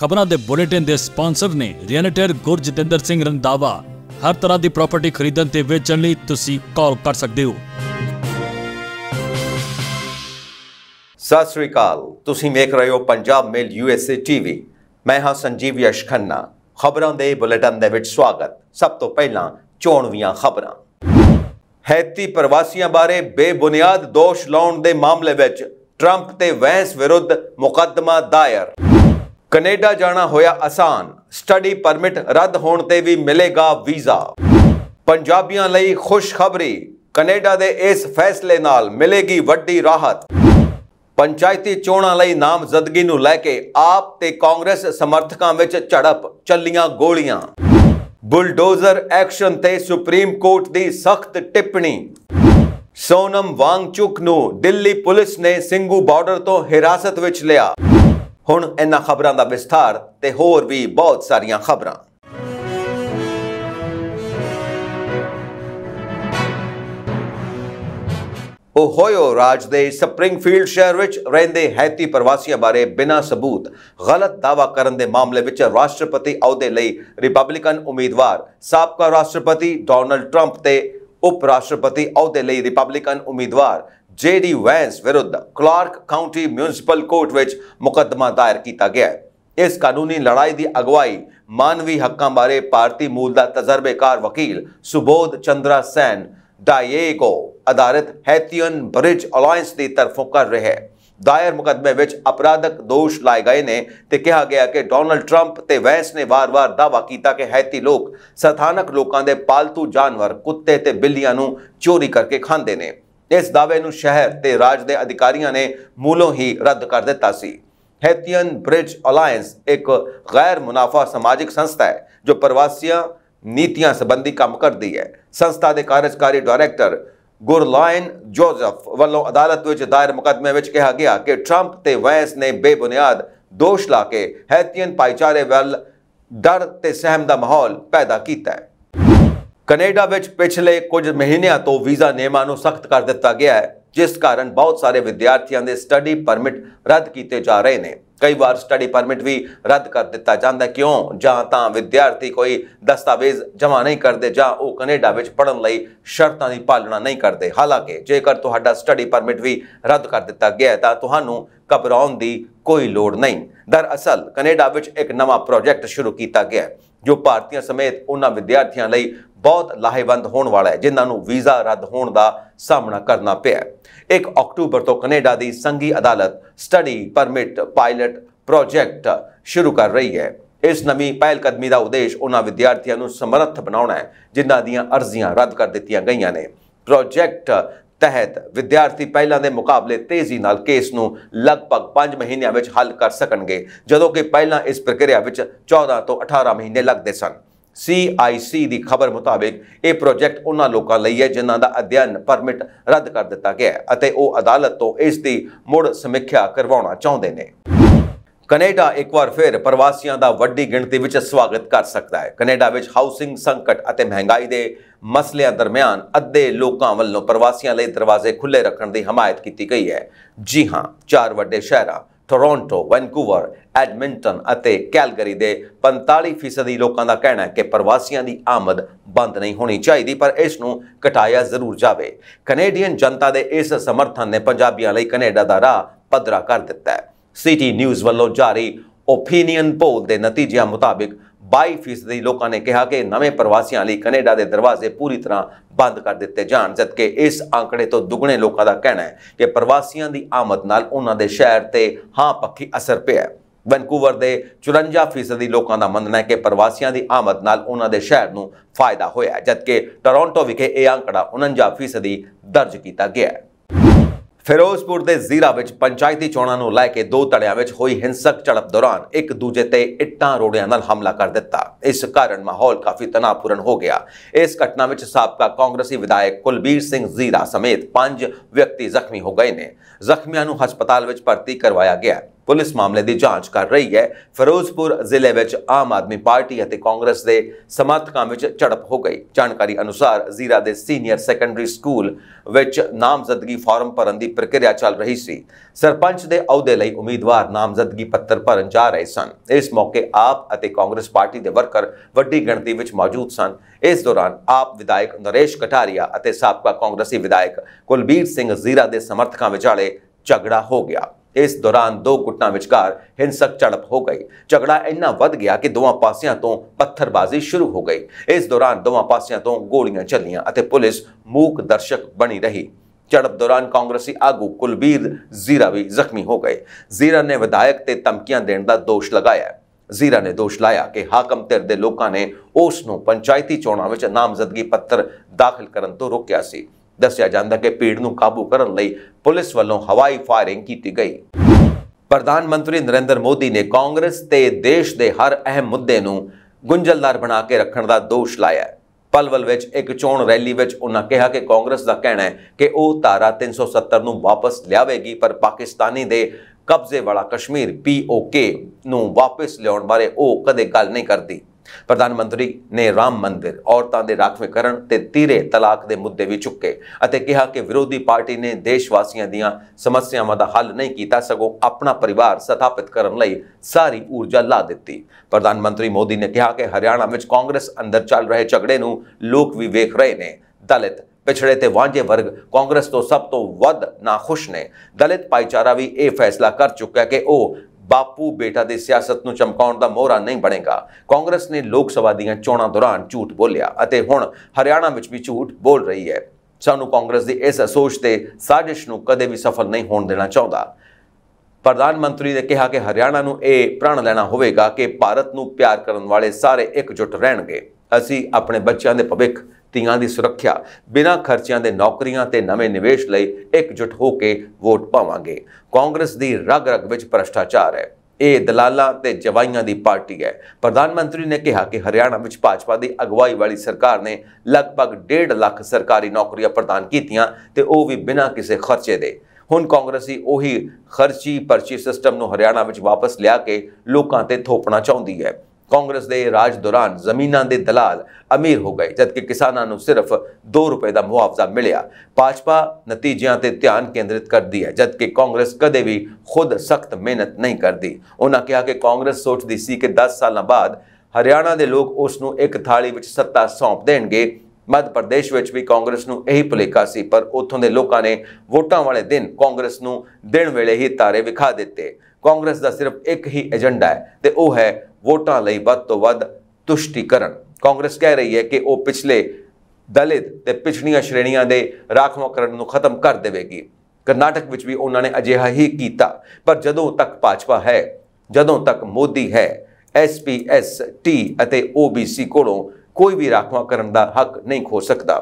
ਖਬਰਾਂ ਦੇ ਬੁਲੇਟਿਨ ਦੇ ਸਪਾਂਸਰ ਨੇ ਰੀਅਲਟਰ ਗੁਰਜਤਿੰਦਰ ਸਿੰਘ ਰੰਦਾਵਾ ਹਰ ਤਰ੍ਹਾਂ ਦੀ ਪ੍ਰਾਪਰਟੀ ਖਰੀਦਣ ਤੇ ਵੇਚਣ ਲਈ ਤੁਸੀਂ ਕਾਲ ਕਰ ਸਕਦੇ ਹੋ ਸਤਿ ਸ੍ਰੀ ਅਕਾਲ ਤੁਸੀਂ ਵੇਖ ਰਹੇ ਹੋ ਪੰਜਾਬ ਮੇਲ ਯੂਐਸਏ ਟੀਵੀ ਮੈਂ ਹਾਂ ਸੰਜੀਵ ਯਸ਼ ਖੰਨਾ ਖਬਰਾਂ ਦੇ ਬੁਲੇਟਿਨ ਦੇ ਵਿੱਚ ਸਵਾਗਤ ਸਭ ਤੋਂ ਪਹਿਲਾਂ ਚੋਣਵੀਆਂ ਖਬਰਾਂ ਹੈਤੀ ਪ੍ਰਵਾਸੀਆਂ ਬਾਰੇ ਬੇਬੁਨਿਆਦ ਦੋਸ਼ ਲਾਉਣ ਦੇ ਮਾਮਲੇ ਵਿੱਚ ਟਰੰਪ ਤੇ ਵੈਂਸ ਵਿਰੁੱਧ ਮੁਕੱਦਮਾ ਦਾਇਰ ਕੈਨੇਡਾ ਜਾਣਾ ਹੋਇਆ ਆਸਾਨ ਸਟੱਡੀ ਪਰਮਿਟ ਰੱਦ ਹੋਣ ਤੇ ਵੀ ਮਿਲੇਗਾ ਵੀਜ਼ਾ ਪੰਜਾਬੀਆਂ ਲਈ ਖੁਸ਼ਖਬਰੀ ਕੈਨੇਡਾ ਦੇ ਇਸ ਫੈਸਲੇ ਨਾਲ ਮਿਲੇਗੀ ਵੱਡੀ ਰਾਹਤ ਪੰਚਾਇਤੀ ਚੋਣਾਂ ਲਈ ਨਾਮਜ਼ਦਗੀ ਨੂੰ ਲੈ ਕੇ ਆਪ ਤੇ ਕਾਂਗਰਸ ਸਮਰਥਕਾਂ ਵਿੱਚ ਝੜਪ ਚੱਲੀਆਂ ਗੋਲੀਆਂ ਬੁਲਡੋਜ਼ਰ ਐਕਸ਼ਨ ਤੇ ਸੁਪਰੀਮ ਕੋਰਟ ਦੀ ਸਖਤ ਟਿੱਪਣੀ ਸੋਨਮ ਵਾਂਗਚੁਕ ਨੂੰ ਦਿੱਲੀ ਪੁਲਿਸ ਨੇ ਸਿੰਘੂ ਬਾਰਡਰ ਤੋਂ ਹਿਰਾਸਤ ਵਿੱਚ ਲਿਆ ਹੁਣ ਇਹਨਾਂ ਖਬਰਾਂ ਦਾ ਵਿਸਥਾਰ ਤੇ ਹੋਰ ਵੀ ਬਹੁਤ ਸਾਰੀਆਂ ਖਬਰਾਂ ਓਹੋਇਓ ਰਾਜ ਦੇ ਸਪ੍ਰਿੰਗਫੀਲਡ ਸ਼ਹਿਰ ਵਿੱਚ ਰਹਿੰਦੇ ਹੈਤੀ ਪ੍ਰਵਾਸੀਆਂ ਬਾਰੇ ਬਿਨਾਂ ਸਬੂਤ ਗਲਤ ਦਾਵਾ ਕਰਨ ਦੇ ਮਾਮਲੇ ਵਿੱਚ ਰਾਸ਼ਟਰਪਤੀ ਅਹੁਦੇ ਲਈ ਰਿਪਬਲਿਕਨ ਉਮੀਦਵਾਰ ਸਾਬਕਾ ਰਾਸ਼ਟਰਪਤੀ ਡੋਨਲਡ ਟਰੰਪ ਤੇ ਉਪ ਰਾਸ਼ਟਰਪਤੀ ਅਹੁਦੇ ਲਈ ਰਿਪਬਲਿਕਨ ਉਮੀਦਵਾਰ ਜੇ ਡੀ ਵੈਂਸ ਵਿਰੁੱਧ ਕਲਾਰਕ ਕਾਉਂਟੀ ਮਿਊਨਿਸਪਲ ਕੋਰਟ ਵਿੱਚ ਮੁਕੱਦਮਾ ਦਾਇਰ ਕੀਤਾ ਗਿਆ ਹੈ ਇਸ ਕਾਨੂੰਨੀ ਲੜਾਈ ਦੀ ਅਗਵਾਈ ਮਾਨਵੀ ਹੱਕਾਂ ਬਾਰੇ ਭਾਰਤੀ ਮੂਲ ਦਾ ਤਜਰਬੇਕਾਰ ਵਕੀਲ ਸੁਬੋਧ ਚੰਦਰਾ ਸੈਨ ਡਾਇਏਗੋ ਅਧਾਰਿਤ ਹੈਥੀਅਨ ਬ੍ਰਿਜ ਅਲਾਈਅੰਸ ਦੀ ਤਰਫੋਂ ਕਰ ਰਿਹਾ ਹੈ ਦਾਇਰ ਮੁਕੱਦਮੇ ਵਿੱਚ ਅਪਰਾਧਕ ਦੋਸ਼ ਲਾਏ ਗਏ ਨੇ ਤੇ ਕਿਹਾ ਗਿਆ ਕਿ ਡੋਨਲਡ 트ੰਪ ਤੇ ਵੈਂਸ ਨੇ ਵਾਰ-ਵਾਰ ਦਾਅਵਾ ਕੀਤਾ ਕਿ ਹੈਤੀ ਲੋਕ ਸਥਾਨਕ ਲੋਕਾਂ ਦੇ ਪਾਲਤੂ ਜਾਨਵਰ ਕੁੱਤੇ ਤੇ ਬਿੱਲੀਆਂ ਨੂੰ ਚੋਰੀ ਕਰਕੇ ਖਾਂਦੇ ਨੇ ਇਸ ਦਾਅਵੇ ਨੂੰ ਸ਼ਹਿਰ ਤੇ ਰਾਜ ਦੇ ਅਧਿਕਾਰੀਆਂ ਨੇ ਮੂਲੋਂ ਹੀ ਰੱਦ ਕਰ ਦਿੱਤਾ ਸੀ ਹੈਤੀਅਨ ਬ੍ਰਿਜ ਅਲਾਈਅੰਸ ਇੱਕ ਗੈਰ ਮੁਨਾਫਾ ਸਮਾਜਿਕ ਸੰਸਥਾ ਹੈ ਜੋ ਪ੍ਰਵਾਸੀਆਂ ਨੀਤੀਆਂ ਸੰਬੰਧੀ ਕੰਮ ਕਰਦੀ ਹੈ ਸੰਸਥਾ ਦੇ ਕਾਰਜਕਾਰੀ ਡਾਇਰੈਕਟਰ ਗੁਰਲਾਇਨ ਜੋਜ਼ਫ ਵੱਲੋਂ ਅਦਾਲਤ ਵਿੱਚ ਦਾਇਰ ਮੁਕਦਮੇ ਵਿੱਚ ਕਿਹਾ ਗਿਆ ਕਿ 트럼ਪ ਤੇ ਵੈਸ ਨੇ ਬੇਬੁਨਿਆਦ ਦੋਸ਼ ਲਾ ਕੇ ਹੈਤੀਅਨ ਪਾਈਚਾਰੇ ਵੱਲ ਡਰ ਤੇ ਸਹਿਮ ਦਾ ਮਾਹੌਲ ਪੈਦਾ ਕੀਤਾ ਹੈ ਕੈਨੇਡਾ ਵਿੱਚ ਪਿਛਲੇ ਕੁਝ ਮਹੀਨਿਆਂ ਤੋਂ ਵੀਜ਼ਾ ਨਿਯਮਾਂ ਨੂੰ ਸਖਤ ਕਰ ਦਿੱਤਾ ਗਿਆ ਹੈ ਜਿਸ ਕਾਰਨ ਬਹੁਤ ਸਾਰੇ ਵਿਦਿਆਰਥੀਆਂ ਦੇ ਸਟੱਡੀ ਪਰਮਿਟ ਰੱਦ ਕੀਤੇ ਜਾ ਰਹੇ ਨੇ ਕਈ ਵਾਰ ਸਟੱਡੀ ਪਰਮਿਟ ਵੀ ਰੱਦ ਕਰ ਦਿੱਤਾ ਜਾਂਦਾ ਕਿਉਂ ਜਾਂ ਤਾਂ ਵਿਦਿਆਰਥੀ ਕੋਈ ਦਸਤਾਵੇਜ਼ ਜਮ੍ਹਾਂ ਨਹੀਂ ਕਰਦੇ ਜਾਂ ਉਹ ਕੈਨੇਡਾ ਵਿੱਚ ਪੜਨ ਲਈ ਸ਼ਰਤਾਂ ਦੀ ਪਾਲਣਾ ਨਹੀਂ ਕਰਦੇ ਹਾਲਾਂਕਿ ਜੇਕਰ ਤੁਹਾਡਾ ਸਟੱਡੀ ਪਰਮਿਟ ਵੀ ਰੱਦ ਕਰ ਦਿੱਤਾ ਗਿਆ ਤਾਂ ਤੁਹਾਨੂੰ ਘਬਰਾਉਣ ਦੀ ਕੋਈ ਲੋੜ ਨਹੀਂ ਦਰਅਸਲ ਕੈਨੇਡਾ ਵਿੱਚ ਇੱਕ ਨਵਾਂ ਪ੍ਰੋਜੈਕਟ ਸ਼ੁਰੂ ਕੀਤਾ ਗਿਆ ਹੈ ਜੋ ਭਾਰਤੀਆਂ ਸਮੇਤ ਉਹਨਾਂ ਵਿਦਿਆਰਥੀਆਂ ਲਈ ਬਹੁਤ ਲਾਹੇਵੰਦ ਹੋਣ ਵਾਲਾ ਹੈ ਜਿਨ੍ਹਾਂ ਨੂੰ ਵੀਜ਼ਾ ਰੱਦ ਹੋਣ ਦਾ ਸਾਹਮਣਾ ਕਰਨਾ ਪਿਆ 1 ਅਕਤੂਬਰ ਤੋਂ ਕੈਨੇਡਾ ਦੀ ਸੰਘੀ ਅਦਾਲਤ ਸਟੱਡੀ ਪਰਮਿਟ ਪਾਇਲਟ ਪ੍ਰੋਜੈਕਟ ਸ਼ੁਰੂ ਕਰ ਰਹੀ ਹੈ ਇਸ ਨਵੀਂ ਪਹਿਲ ਕਦਮੀ ਦਾ ਉਦੇਸ਼ ਉਹਨਾਂ ਵਿਦਿਆਰਥੀਆਂ ਨੂੰ ਸਮਰੱਥ ਬਣਾਉਣਾ ਹੈ ਜਿਨ੍ਹਾਂ ਦੀਆਂ ਅਰਜ਼ੀਆਂ ਰੱਦ ਕਰ ਦਿੱਤੀਆਂ ਗਈਆਂ ਨੇ ਪ੍ਰੋਜੈਕਟ ਤਹਿਤ ਵਿਦਿਆਰਥੀ ਪਹਿਲਾਂ ਦੇ ਮੁਕਾਬਲੇ ਤੇਜ਼ੀ ਨਾਲ ਕੇਸ ਨੂੰ ਲਗਭਗ 5 ਮਹੀਨਿਆਂ ਵਿੱਚ ਹੱਲ ਕਰ ਸਕਣਗੇ ਜਦੋਂ ਕਿ ਪਹਿਲਾਂ ਇਸ ਪ੍ਰਕਿਰਿਆ ਵਿੱਚ 14 ਤੋਂ 18 ਮਹੀਨੇ ਲੱਗਦੇ ਸਨ ਸੀਆਈਸੀ ਦੀ ਖਬਰ ਮੁਤਾਬਕ ਇਹ ਪ੍ਰੋਜੈਕਟ ਉਹਨਾਂ ਲੋਕਾਂ ਲਈ ਹੈ ਜਿਨ੍ਹਾਂ ਦਾ ਅਧਿਐਨ ਪਰਮਿਟ ਰੱਦ ਕਰ ਦਿੱਤਾ ਗਿਆ ਹੈ ਅਤੇ ਉਹ ਅਦਾਲਤ ਤੋਂ ਇਸ ਦੀ ਮੁੜ ਸਮੀਖਿਆ ਕਰਵਾਉਣਾ ਚਾਹੁੰਦੇ ਨੇ ਕੈਨੇਡਾ ਇੱਕ ਵਾਰ ਫਿਰ ਪ੍ਰਵਾਸੀਆਂ ਦਾ ਵੱਡੀ ਗਿਣਤੀ ਵਿੱਚ ਸਵਾਗਤ ਕਰ ਸਕਦਾ ਹੈ ਕੈਨੇਡਾ ਵਿੱਚ ਹਾਊਸਿੰਗ ਸੰਕਟ ਅਤੇ ਮਹਿੰਗਾਈ ਦੇ ਮਸਲਿਆਂ ਦਰਮਿਆਨ ਅੱਧੇ ਲੋਕਾਂ ਵੱਲੋਂ ਪ੍ਰਵਾਸੀਆਂ ਲਈ ਦਰਵਾਜ਼ੇ ਖੁੱਲੇ ਰੱਖਣ ਦੀ ਹਮਾਇਤ ਕੀਤੀ ਗਈ ਹੈ ਜੀ ਹਾਂ ਚਾਰ ਵੱਡੇ ਸ਼ਹਿਰਾਂ ਟੋਰਾਂਟੋ ਵੈਨਕੂਵਰ ਐਡਮਿੰਟਨ ਅਤੇ ਕੈਲਗਰੀ ਦੇ 45% ਲੋਕਾਂ ਦਾ ਕਹਿਣਾ ਹੈ ਕਿ ਪ੍ਰਵਾਸੀਆਂ ਦੀ ਆਮਦ ਬੰਦ ਨਹੀਂ ਹੋਣੀ ਚਾਹੀਦੀ ਪਰ ਇਸ ਨੂੰ ਘਟਾਇਆ ਜ਼ਰੂਰ ਜਾਵੇ ਕੈਨੇਡੀਅਨ ਜਨਤਾ ਦੇ ਇਸ ਸਮਰਥਨ ਨੇ ਪੰਜਾਬੀਆਂ ਲਈ ਕੈਨੇਡਾ ਦਾ ਰਾਹ ਪੱਧਰਾ ਕਰ ਦਿੱਤਾ ਹੈ ਸਿਟੀ ਨਿਊਜ਼ ਵੱਲੋਂ ਜਾਰੀ ਓਪੀਨੀਅਨ ਪੋਲ ਦੇ ਨਤੀਜਿਆਂ ਮੁਤਾਬਿਕ 22% ਲੋਕਾਂ ਨੇ ਕਿਹਾ ਕਿ ਨਵੇਂ ਪ੍ਰਵਾਸੀਆਂ ਲਈ ਕੈਨੇਡਾ ਦੇ ਦਰਵਾਜ਼ੇ ਪੂਰੀ ਤਰ੍ਹਾਂ ਬੰਦ ਕਰ ਦਿੱਤੇ ਜਾਣ ਜਦਕਿ ਇਸ ਆંકੜੇ ਤੋਂ ਦੁੱਗਣੇ ਲੋਕਾਂ ਦਾ ਕਹਿਣਾ ਹੈ ਕਿ ਪ੍ਰਵਾਸੀਆਂ ਦੀ ਆਮਦ ਨਾਲ ਉਹਨਾਂ ਦੇ ਸ਼ਹਿਰ ਤੇ ਹਾਂ ਪੱਕੀ ਅਸਰ ਪਿਆ ਹੈ ਵੈਨਕੂਵਰ ਦੇ 54% ਲੋਕਾਂ ਦਾ ਮੰਨਣਾ ਹੈ ਕਿ ਪ੍ਰਵਾਸੀਆਂ ਦੀ ਆਮਦ ਨਾਲ ਉਹਨਾਂ ਦੇ ਸ਼ਹਿਰ ਨੂੰ ਫਾਇਦਾ ਹੋਇਆ ਜਦਕਿ ਟੋਰਾਂਟੋ ਵਿਖੇ ਇਹ ਆંકੜਾ 49% ਦਰਜ ਕੀਤਾ ਗਿਆ ਹੈ ਫਿਰੋਜ਼ਪੁਰ ਦੇ ਜ਼ੀਰਾ ਵਿੱਚ ਪੰਚਾਇਤੀ ਚੋਣਾਂ ਨੂੰ ਲੈ ਕੇ ਦੋ ਧੜਿਆਂ ਵਿੱਚ ਹੋਈ ਹਿੰਸਕ ਝੜਪ ਦੌਰਾਨ ਇੱਕ ਦੂਜੇ ਤੇ ਇੱਟਾਂ ਰੋੜਿਆਂ ਨਾਲ ਹਮਲਾ ਕਰ ਦਿੱਤਾ ਇਸ ਕਾਰਨ ਮਾਹੌਲ ਕਾਫੀ ਤਣਾਅਪੂਰਨ ਹੋ ਗਿਆ ਇਸ ਘਟਨਾ ਵਿੱਚ ਸਾਬਕਾ ਕਾਂਗਰਸੀ ਵਿਧਾਇਕ ਕੁਲਬੀਰ ਸਿੰਘ ਜ਼ੀਰਾ ਸਮੇਤ ਪੰਜ ਵਿਅਕਤੀ ਜ਼ਖਮੀ ਹੋ ਗਏ ਨੇ ਜ਼ਖਮੀਆਂ ਨੂੰ ਹਸਪਤਾਲ ਵਿੱਚ ਭਰਤੀ ਕਰਵਾਇਆ ਗਿਆ ਪੁਲਿਸ ਮਾਮਲੇ ਦੀ ਜਾਂਚ ਕਰ ਰਹੀ ਹੈ ਫਿਰੋਜ਼ਪੁਰ ਜ਼ਿਲ੍ਹੇ ਵਿੱਚ ਆਮ ਆਦਮੀ ਪਾਰਟੀ ਅਤੇ ਕਾਂਗਰਸ ਦੇ ਸਮਰਥਕਾਂ ਵਿੱਚ ਝੜਪ ਹੋ ਗਈ ਜਾਣਕਾਰੀ ਅਨੁਸਾਰ ਜ਼ੀਰਾ ਦੇ ਸੀਨੀਅਰ ਸੈਕੰਡਰੀ ਸਕੂਲ ਵਿੱਚ ਨਾਮਜ਼ਦਗੀ ਫਾਰਮ ਭਰਨ ਦੀ ਪ੍ਰਕਿਰਿਆ ਚੱਲ ਰਹੀ ਸੀ ਸਰਪੰਚ ਦੇ ਅਹੁਦੇ ਲਈ ਉਮੀਦਵਾਰ ਨਾਮਜ਼ਦਗੀ ਪੱਤਰ ਭਰਨ ਜਾ ਰਹੇ ਸਨ ਇਸ ਮੌਕੇ ਆਪ ਅਤੇ ਕਾਂਗਰਸ ਪਾਰਟੀ ਦੇ ਵਰਕਰ ਵੱਡੀ ਗਿਣਤੀ ਵਿੱਚ ਮੌਜੂਦ ਸਨ ਇਸ ਦੌਰਾਨ ਆਪ ਵਿਧਾਇਕ ਨਰੇਸ਼ ਕਟਾਰੀਆ ਅਤੇ ਸਾਬਕਾ ਕਾਂਗਰਸੀ ਵਿਧਾਇਕ ਕੁਲਬੀਰ ਸਿੰਘ ਜ਼ੀਰਾ ਦੇ ਸਮਰਥਕਾਂ ਵਿਚਾਲੇ ਝਗੜਾ ਹੋ ਗਿਆ ਇਸ ਦੌਰਾਨ ਦੋ ਗੁੱਟਾਂ ਵਿਚਕਾਰ ਹਿੰਸਕ ਝੜਪ ਹੋ ਗਈ ਝਗੜਾ ਇੰਨਾ ਵੱਧ ਗਿਆ ਕਿ ਦੋਵਾਂ ਪਾਸਿਆਂ ਤੋਂ ਪੱਥਰਬਾਜ਼ੀ ਸ਼ੁਰੂ ਹੋ ਗਈ ਇਸ ਦੌਰਾਨ ਦੋਵਾਂ ਪਾਸਿਆਂ ਤੋਂ ਗੋਲੀਆਂ ਚੱਲੀਆਂ ਅਤੇ ਪੁਲਿਸ ਮੂਕ ਦਰਸ਼ਕ ਬਣੀ ਰਹੀ ਝੜਪ ਦੌਰਾਨ ਕਾਂਗਰਸੀ ਆਗੂ ਕੁਲਬੀਰ ਜ਼ੀਰਾ ਵੀ ਜ਼ਖਮੀ ਹੋ ਗਏ ਜ਼ੀਰਾ ਨੇ ਵਿਧਾਇਕ ਤੇ ਧਮਕੀਆਂ ਦੇਣ ਦਾ ਦੋਸ਼ ਲਗਾਇਆ ਜ਼ੀਰਾ ਨੇ ਦੋਸ਼ ਲਾਇਆ ਕਿ ਹਾਕਮ ਧਿਰ ਦੇ ਲੋਕਾਂ ਨੇ ਉਸ ਨੂੰ ਪੰਚਾਇਤੀ ਚੋਣਾਂ ਵਿੱਚ ਨਾਮਜ਼ਦਗੀ ਪੱਤਰ ਦਾਖਲ ਕਰਨ ਤੋਂ ਰੋਕਿਆ ਸੀ ਦੱਸਿਆ ਜਾਂਦਾ ਕਿ ਪੀੜ ਨੂੰ ਕਾਬੂ ਕਰਨ ਲਈ ਪੁਲਿਸ ਵੱਲੋਂ ਹਵਾਈ ਫਾਇਰਿੰਗ ਕੀਤੀ ਗਈ ਪ੍ਰਧਾਨ ਮੰਤਰੀ ਨਰਿੰਦਰ ਮੋਦੀ ਨੇ ਕਾਂਗਰਸ ਤੇ ਦੇਸ਼ ਦੇ ਹਰ ਅਹਿਮ ਮੁੱਦੇ ਨੂੰ ਗੁੰਝਲਦਾਰ ਬਣਾ ਕੇ ਰੱਖਣ ਦਾ ਦੋਸ਼ ਲਾਇਆ ਪਲਵਲ ਵਿੱਚ ਇੱਕ ਚੋਣ ਰੈਲੀ ਵਿੱਚ ਉਹਨਾਂ ਕਿਹਾ ਕਿ ਕਾਂਗਰਸ ਦਾ ਕਹਿਣਾ ਹੈ ਕਿ ਉਹ ਧਾਰਾ 370 ਨੂੰ ਵਾਪਸ ਲਿਆਵੇਗੀ ਪਰ ਪਾਕਿਸਤਾਨੀ ਦੇ ਕਬਜ਼ੇ ਵਾਲਾ ਕਸ਼ਮੀਰ ਪੀਓਕੇ ਨੂੰ ਵਾਪਸ ਲਿਆਉਣ ਬਾਰੇ ਉਹ ਕਦੇ ਗੱਲ ਨਹੀਂ ਕਰਦੀ ਪ੍ਰਧਾਨ ਮੰਤਰੀ ਨੇ ਰਾਮ ਮੰਦਿਰ ਔਰਤਾਂ ਦੇ ਰਾਖਵੇਂਕਰਨ ਤੇ ਤੀਰੇ ਤਲਾਕ ਦੇ ਮੁੱਦੇ ਵੀ ਚੁੱਕੇ ਅਤੇ ਕਿਹਾ ਕਿ ਵਿਰੋਧੀ ਪਾਰਟੀ ਨੇ ਦੇਸ਼ ਵਾਸੀਆਂ ਦੀਆਂ ਸਮੱਸਿਆਵਾਂ ਦਾ ਹੱਲ ਨਹੀਂ ਕੀਤਾ ਸਗੋਂ ਆਪਣਾ ਪਰਿਵਾਰ ਸਥਾਪਿਤ ਕਰਨ ਲਈ ਸਾਰੀ ਊਰਜਾ ਲਾ ਦਿੱਤੀ ਪ੍ਰਧਾਨ ਮੰਤਰੀ ਮੋਦੀ ਨੇ ਕਿਹਾ ਕਿ ਹਰਿਆਣਾ ਵਿੱਚ ਕਾਂਗਰਸ ਅੰਦਰ ਚੱਲ ਰਹੇ ਝਗੜੇ ਨੂੰ ਲੋਕ ਵੀ ਵੇਖ ਰਹੇ ਨੇ ਦਲਿਤ ਪਿਛੜੇ ਤੇ ਵਾਂਝੇ ਵਰਗ ਕਾਂਗਰਸ ਤੋਂ ਸਭ ਤੋਂ ਵੱਧ ਨਾਖੁਸ਼ ਨੇ ਦਲਿਤ ਪਾਈਚਾਰਾ ਵੀ ਇਹ ਫੈਸਲਾ ਕਰ ਚੁੱਕਾ ਹੈ ਕਿ ਉਹ ਬਾਪੂ ਬੇਟਾ ਦੇ ਸਿਆਸਤ ਨੂੰ ਚਮਕਾਉਣ ਦਾ ਮੋਹਰਾ ਨਹੀਂ ਬਣੇਗਾ ਕਾਂਗਰਸ ਨੇ ਲੋਕ ਸਭਾ ਦੀਆਂ ਚੋਣਾਂ ਦੌਰਾਨ ਝੂਠ ਬੋਲਿਆ ਅਤੇ ਹੁਣ ਹਰਿਆਣਾ ਵਿੱਚ ਵੀ ਝੂਠ ਬੋਲ ਰਹੀ ਹੈ ਸਾਨੂੰ ਕਾਂਗਰਸ ਦੀ ਇਸ ਅਸੋਚ ਤੇ ਸਾਜ਼ਿਸ਼ ਨੂੰ ਕਦੇ ਵੀ ਸਫਲ ਨਹੀਂ ਹੋਣ ਦੇਣਾ ਚਾਹੁੰਦਾ ਪ੍ਰਧਾਨ ਮੰਤਰੀ ਨੇ ਕਿਹਾ ਕਿ ਹਰਿਆਣਾ ਨੂੰ ਇਹ ਪ੍ਰਣ ਲੈਣਾ ਹੋਵੇਗਾ ਕਿ ਭਾਰਤ ਨੂੰ ਪਿਆਰ ਕਰਨ ਵਾਲੇ ਸਾਰੇ ਇਕਜੁੱਟ ਰਹਿਣਗੇ ਅਸੀਂ ਆਪਣੇ ਬੱਚਿਆਂ ਦੇ ਭਵਿੱਖ ਧੀਆਂ ਦੀ ਸੁਰੱਖਿਆ ਬਿਨਾਂ ਖਰਚਿਆਂ ਦੇ ਨੌਕਰੀਆਂ ਤੇ ਨਵੇਂ ਨਿਵੇਸ਼ ਲਈ ਇਕਜੁੱਟ ਹੋ ਕੇ ਵੋਟ ਪਾਵਾਂਗੇ ਕਾਂਗਰਸ ਦੀ ਰਗ-ਰਗ ਵਿੱਚ ਭ੍ਰਸ਼ਟਾਚਾਰ ਹੈ ਇਹ ਦਲਾਲਾਂ ਤੇ ਜਵਾਈਆਂ ਦੀ ਪਾਰਟੀ ਹੈ ਪ੍ਰਧਾਨ ਮੰਤਰੀ ਨੇ ਕਿਹਾ ਕਿ ਹਰਿਆਣਾ ਵਿੱਚ ਭਾਜਪਾ ਦੀ ਅਗਵਾਈ ਵਾਲੀ ਸਰਕਾਰ ਨੇ ਲਗਭਗ 1.5 ਲੱਖ ਸਰਕਾਰੀ ਨੌਕਰੀਆਂ ਪ੍ਰਦਾਨ ਕੀਤੀਆਂ ਤੇ ਉਹ ਵੀ ਬਿਨਾਂ ਕਿਸੇ ਖਰਚੇ ਦੇ ਹੁਣ ਕਾਂਗਰਸੀ ਉਹੀ ਖਰਚੀ ਪਰਚੀ ਸਿਸਟਮ ਨੂੰ ਹਰਿਆਣਾ ਵਿੱਚ ਵਾਪਸ ਲਿਆ ਕੇ ਲੋਕਾਂ ਤੇ ਥੋਪਣਾ ਚਾਹੁੰਦੀ ਹੈ ਕਾਂਗਰਸ ਦੇ ਰਾਜ ਦੌਰਾਨ ਜ਼ਮੀਨਾਂ ਦੇ ਦਲਾਲ ਅਮੀਰ ਹੋ ਗਏ ਜਦਕਿ ਕਿਸਾਨਾਂ ਨੂੰ ਸਿਰਫ 2 ਰੁਪਏ ਦਾ ਮੁਆਵਜ਼ਾ ਮਿਲਿਆ ਪਾਛਪਾ ਨਤੀਜਿਆਂ ਤੇ ਧਿਆਨ ਕੇਂਦਰਿਤ ਕਰਦੀ ਹੈ ਜਦਕਿ ਕਾਂਗਰਸ ਕਦੇ ਵੀ ਖੁਦ ਸਖਤ ਮਿਹਨਤ ਨਹੀਂ ਕਰਦੀ ਉਹਨਾਂ ਕਿਹਾ ਕਿ ਕਾਂਗਰਸ ਸੋਚਦੀ ਸੀ ਕਿ 10 ਸਾਲਾਂ ਬਾਅਦ ਹਰਿਆਣਾ ਦੇ ਲੋਕ ਉਸ ਨੂੰ ਇੱਕ ਥਾਲੀ ਵਿੱਚ ਸੱਤਾ ਸੌਂਪ ਦੇਣਗੇ ਮੱਧ ਪ੍ਰਦੇਸ਼ ਵਿੱਚ ਵੀ ਕਾਂਗਰਸ ਨੂੰ ਇਹੀ ਭੁਲੇਖਾ ਸੀ ਪਰ ਉੱਥੋਂ ਦੇ ਲੋਕਾਂ ਨੇ ਵੋਟਾਂ ਵਾਲੇ ਦਿਨ ਕਾਂਗਰਸ ਨੂੰ ਦਿਨ ਵੇਲੇ ਹੀ ਤਾਰੇ ਵਿਖਾ ਦਿੱਤੇ ਕਾਂਗਰਸ ਦਾ ਸਿਰਫ ਇੱਕ ਹੀ ਏਜੰਡਾ ਹੈ ਤੇ ਉਹ ਹੈ ਵੋਟਾਂ ਲਈ ਵੱਧ ਤੋਂ ਵੱਧ ਤੁਸ਼ਟੀਕਰਨ ਕਾਂਗਰਸ ਕਹਿ ਰਹੀ ਹੈ ਕਿ ਉਹ ਪਿਛਲੇ ਦਲਿਤ ਤੇ ਪਿਛੜੀਆਂ ਸ਼੍ਰੇਣੀਆਂ ਦੇ ਰਾਖਵਾਂਕਰਨ ਨੂੰ ਖਤਮ ਕਰ ਦੇਵੇਗੀ ਕਰਨਾਟਕ ਵਿੱਚ ਵੀ ਉਹਨਾਂ ਨੇ ਅਜਿਹਾ ਹੀ ਕੀਤਾ ਪਰ ਜਦੋਂ ਤੱਕ ਭਾਜਪਾ ਹੈ ਜਦੋਂ ਤੱਕ ਮੋਦੀ ਹੈ ਐਸਪੀਐਸਟੀ ਅਤੇ ਓਬੀਸੀ ਕੋਲੋਂ ਕੋਈ ਵੀ ਰਾਖਵਾਂਕਰਨ ਦਾ ਹੱਕ ਨਹੀਂ ਖੋ ਸਕਦਾ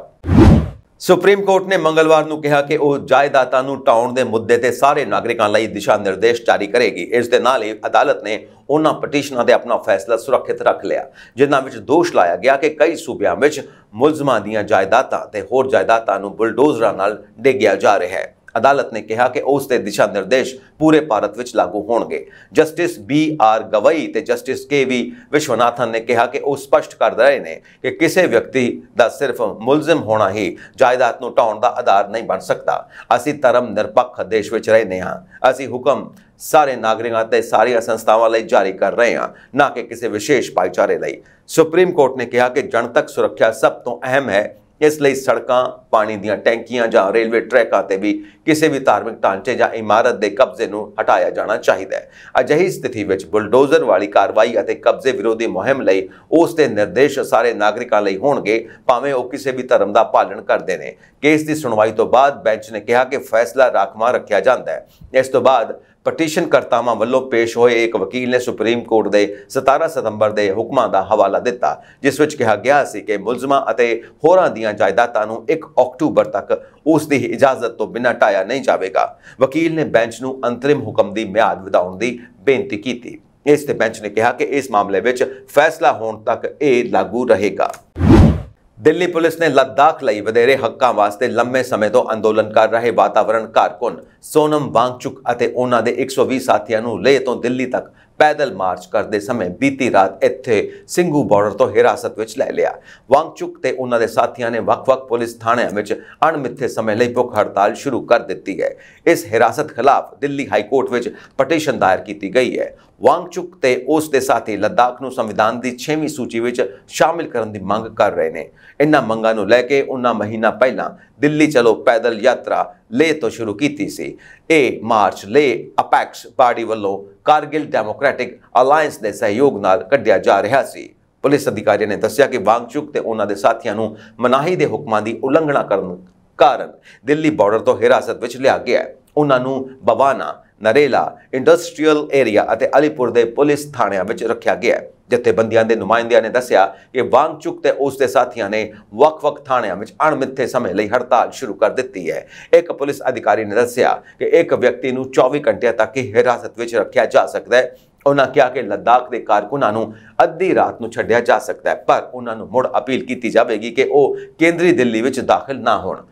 ਸੁਪਰੀਮ ਕੋਰਟ ਨੇ ਮੰਗਲਵਾਰ ਨੂੰ ਕਿਹਾ ਕਿ ਉਹ ਜਾਇਦਾਦਾਂ ਨੂੰ ਟਾਉਣ ਦੇ ਮੁੱਦੇ ਤੇ ਸਾਰੇ ਨਾਗਰਿਕਾਂ ਲਈ ਦਿਸ਼ਾ ਨਿਰਦੇਸ਼ ਜਾਰੀ ਕਰੇਗੀ ਇਸ ਦੇ ਨਾਲ ਹੀ ਅਦਾਲਤ ਨੇ ਉਹਨਾਂ ਪਟੀਸ਼ਨਾਂ ਦੇ ਆਪਣਾ ਫੈਸਲਾ ਸੁਰੱਖਿਅਤ ਰੱਖ ਲਿਆ ਜਿਨ੍ਹਾਂ ਵਿੱਚ ਦੋਸ਼ ਲਾਇਆ ਗਿਆ ਕਿ ਕਈ ਸੂਬਿਆਂ ਵਿੱਚ ਮੁਲਜ਼ਮਾਂ ਦੀਆਂ ਜਾਇਦਾਦਾਂ ਤੇ ਹੋਰ ਜਾਇਦਾਦਾਂ ਨੂੰ ਬੁਲਡੋਜ਼ਰਾਂ ਨਾਲ ਡੇਗਿਆ ਜਾ ਰਿਹਾ ਹੈ ਅਦਾਲਤ ਨੇ ਕਿਹਾ ਕਿ ਉਸ ਦੇ ਦਿਸ਼ਾ ਨਿਰਦੇਸ਼ ਪੂਰੇ ਭਾਰਤ ਵਿੱਚ ਲਾਗੂ ਹੋਣਗੇ ਜਸਟਿਸ ਬੀ ਆਰ ਗਵਈ ਤੇ ਜਸਟਿਸ ਕੇ ਵੀ ਵਿਸ਼ਵਨਾਥਨ ਨੇ ਕਿਹਾ ਕਿ ਉਹ ਸਪਸ਼ਟ ਕਰ ਰਹੇ ਨੇ ਕਿ ਕਿਸੇ ਵਿਅਕਤੀ ਦਾ ਸਿਰਫ ਮੁਲਜ਼ਮ ਹੋਣਾ ਹੀ ਜਾਇਦਾਦ ਨੂੰ ਟਾਉਣ ਦਾ ਆਧਾਰ ਨਹੀਂ ਬਣ ਸਕਦਾ ਅਸੀਂ ਧਰਮ ਨਿਰਪੱਖ ਦੇਸ਼ ਵਿੱਚ ਰਹਿੰਦੇ ਹਾਂ ਅਸੀਂ ਹੁਕਮ ਸਾਰੇ ਨਾਗਰਿਕਾਂ ਤੇ ਸਾਰੀਆਂ ਸੰਸਥਾਵਾਂ ਲਈ ਜਾਰੀ ਕਰ ਰਹੇ ਹਾਂ ਨਾ ਕਿ ਕਿਸੇ ਵਿਸ਼ੇਸ਼ ਭਾਈਚਾਰੇ ਲਈ ਸੁਪਰੀਮ ਕੋਰਟ ਨੇ ਕਿਹਾ ਕਿ ਜਨਤਕ ਸੁਰੱਖਿਆ ਸਭ ਤੋਂ ਅਹਿਮ ਹੈ ਇਸ ਲਈ ਸੜਕਾਂ ਪਾਣੀ ਦੀਆਂ ਟੈਂਕੀਆਂ ਜਾਂ ਰੇਲਵੇ ਟਰੈਕਾਂ ਤੇ ਵੀ ਕਿਸੇ ਵੀ ਧਾਰਮਿਕ ਢਾਂਚੇ ਜਾਂ ਇਮਾਰਤ ਦੇ ਕਬਜ਼ੇ ਨੂੰ ਹਟਾਇਆ ਜਾਣਾ ਚਾਹੀਦਾ ਹੈ ਅਜਿਹੀ ਸਥਿਤੀ ਵਿੱਚ ਬੁਲਡੋਜ਼ਰ ਵਾਲੀ ਕਾਰਵਾਈ ਅਤੇ ਕਬਜ਼ੇ ਵਿਰੋਧੀ ਮੁਹਿੰਮ ਲਈ ਉਸ ਦੇ ਨਿਰਦੇਸ਼ ਸਾਰੇ ਨਾਗਰਿਕਾਂ ਲਈ ਹੋਣਗੇ ਭਾਵੇਂ ਉਹ ਕਿਸੇ ਵੀ ਧਰਮ ਦਾ ਪਾਲਣ ਕਰਦੇ ਨੇ ਕੇਸ ਦੀ ਸੁਣਵਾਈ ਤੋਂ ਬਾਅਦ ਬੈਂਚ ਨੇ ਕਿਹਾ ਕਿ ਫੈਸਲਾ ਰਾਖਵਾਂ ਰੱਖਿਆ ਜਾਂਦਾ ਹੈ ਇਸ ਤੋਂ ਬਾਅਦ ਪਟੀਸ਼ਨ ਕਰਤਾਵਾਂ ਵੱਲੋਂ ਪੇਸ਼ ਹੋਏ ਇੱਕ ਵਕੀਲ ਨੇ ਸੁਪਰੀਮ ਕੋਰਟ ਦੇ 17 ਸਤੰਬਰ ਦੇ ਹੁਕਮਾਂ ਦਾ ਹਵਾਲਾ ਦਿੱਤਾ ਜਿਸ ਵਿੱਚ ਕਿਹਾ ਗਿਆ ਸੀ ਕਿ ਮੁਲਜ਼ਮਾਂ ਅਤੇ ਹੋਰਾਂ ਦੀਆਂ ਜਾਇਦਾਦਾਂ ਨੂੰ 1 ਅਕਤੂਬਰ ਤੱਕ ਉਸ ਦੀ ਇਜਾਜ਼ਤ ਤੋਂ ਬਿਨਾਂ ਟਾਇਆ ਨਹੀਂ ਜਾਵੇਗਾ ਵਕੀਲ ਨੇ ਬੈਂਚ ਨੂੰ ਅੰਤਰਿਮ ਹੁਕਮ ਦੀ ਮਿਆਦ ਵਧਾਉਣ ਦੀ ਬੇਨਤੀ ਕੀਤੀ ਇਸ ਤੇ ਬੈਂਚ ਨੇ ਕਿਹਾ ਕਿ ਇਸ ਮਾਮਲੇ ਵਿੱਚ ਫੈਸਲਾ ਹੋਣ ਤੱਕ ਇਹ ਲਾਗੂ ਰਹੇਗਾ ਦਿੱਲੀ ਪੁਲਿਸ ਨੇ ਲੱਦਾਖ ਲਈ ਵਧੇਰੇ ਹੱਕਾਂ ਵਾਸਤੇ ਲੰਮੇ ਸਮੇਂ ਤੋਂ ਅੰਦੋਲਨ ਕਰ ਰਹੇ ਵਾਤਾਵਰਣ ਕਾਰਕੁਨ ਸੋਨਮ ਵਾਂਗਚੁਕ ਅਤੇ ਉਹਨਾਂ ਦੇ 120 ਸਾਥੀਆਂ ਨੂੰ ਲੇਹ ਤੋਂ ਦਿੱਲੀ ਤੱਕ ਪੈਦਲ ਮਾਰਚ ਕਰਦੇ ਸਮੇਂ ਬੀਤੀ ਰਾਤ ਇੱਥੇ ਸਿੰਘੂ ਬਾਰਡਰ ਤੋਂ ਹਿਰਾਸਤ ਵਿੱਚ ਲੈ ਲਿਆ ਵਾਂਗਚੁਕ ਤੇ ਉਹਨਾਂ ਦੇ ਸਾਥੀਆਂ ਨੇ ਵੱਖ-ਵੱਖ ਪੁਲਿਸ ਥਾਣਿਆਂ ਵਿੱਚ ਅਣਮਿੱਥੇ ਸਮੇਂ ਲਈ ਭੁੱਖ ਹੜਤਾਲ ਸ਼ੁਰੂ ਕਰ ਦਿੱਤੀ ਹੈ ਇਸ ਹਿਰਾਸਤ ਖਿਲਾਫ ਦਿੱਲੀ ਹਾਈ ਕੋਰਟ ਵਿੱਚ ਪਟੀਸ਼ਨ ਦਾਇਰ ਕੀਤੀ ਗਈ ਹੈ ਵਾਂਗਚੁਕ ਤੇ ਉਸ ਦੇ ਸਾਥੀ ਲੱਦਾਖ ਨੂੰ ਸੰਵਿਧਾਨ ਦੀ 6ਵੀਂ ਸੂਚੀ ਵਿੱਚ ਸ਼ਾਮਿਲ ਕਰਨ ਦੀ ਮੰਗ ਕਰ ਰਹੇ ਨੇ ਇਹਨਾਂ ਮੰਗਾਂ ਨੂੰ ਲੈ ਕੇ ਉਹਨਾਂ ਮਹੀਨਾ ਪਹਿਲਾਂ ਦਿੱਲੀ ਚਲੋ ਪੈਦਲ ਯਾਤਰਾ ਲੈ ਤੋਂ ਸ਼ੁਰੂ ਕੀਤੀ ਸੀ ਇਹ ਮਾਰਚ ਲੈ ਅਪੈਕਸ ਪਾਰਟੀ ਵੱਲੋਂ ਕਾਰਗਿਲ ਡੈਮੋਕ੍ਰੈਟਿਕ ਅਲਾਈਅੰਸ ਦੇ ਸਹਿਯੋਗ ਨਾਲ ਕੱਢਿਆ ਜਾ ਰਿਹਾ ਸੀ ਪੁਲਿਸ ਅਧਿਕਾਰੀ ਨੇ ਦੱਸਿਆ ਕਿ ਵਾਂਗਚੁਕ ਤੇ ਉਹਨਾਂ ਦੇ ਸਾਥੀਆਂ ਨੂੰ ਮਨਾਹੀ ਦੇ ਹੁਕਮਾਂ ਦੀ ਉਲੰਘਣਾ ਕਰਨ ਕਾਰਨ ਦਿੱਲੀ ਬਾਰਡਰ ਤੋਂ ਹਿਰਾਸਤ ਵਿੱਚ ਲਿਆ ਗਿਆ ਉਹਨਾਂ ਨੂੰ ਬਵਾਨਾ ਨਰੇਲਾ ਇੰਡਸਟਰੀਅਲ ਏਰੀਆ ਅਤੇ ਅਲੀਪੁਰ ਦੇ ਪੁਲਿਸ ਥਾਣਿਆਂ ਵਿੱਚ ਰੱਖਿਆ ਗਿਆ ਜਥੇਬੰਦੀਆਂ ਦੇ ਨੁਮਾਇੰਦਿਆਂ ਨੇ ਦੱਸਿਆ ਕਿ ਵਾਂਗਚੁਕ ਤੇ ਉਸ ਦੇ ਸਾਥੀਆਂ ਨੇ ਵਕ-ਵਕ ਥਾਣਿਆਂ ਵਿੱਚ ਅਣਮਿੱਥੇ ਸਮੇਂ ਲਈ ਹੜਤਾਲ ਸ਼ੁਰੂ ਕਰ ਦਿੱਤੀ ਹੈ ਇੱਕ ਪੁਲਿਸ ਅਧਿਕਾਰੀ ਨੇ ਦੱਸਿਆ ਕਿ ਇੱਕ ਵਿਅਕਤੀ ਨੂੰ 24 ਘੰਟਿਆਂ ਤੱਕ ਹੀ ਹਿਰਾਸਤ ਵਿੱਚ ਰੱਖਿਆ ਜਾ ਸਕਦਾ ਹੈ ਉਹਨਾਂ ਕਿਹਾ ਕਿ ਲੱਦਾਖ ਦੇ ਕਾਰਕੁਨਾਂ ਨੂੰ ਅੱਧੀ ਰਾਤ ਨੂੰ ਛੱਡਿਆ ਜਾ ਸਕਦਾ ਹੈ ਪਰ ਉਹਨਾਂ ਨੂੰ ਮੁੜ ਅਪੀਲ ਕੀਤੀ ਜਾਵੇਗੀ ਕਿ ਉਹ ਕੇਂਦਰੀ ਦਿੱਲੀ ਵਿੱਚ ਦਾਖਲ ਨਾ ਹੋਣ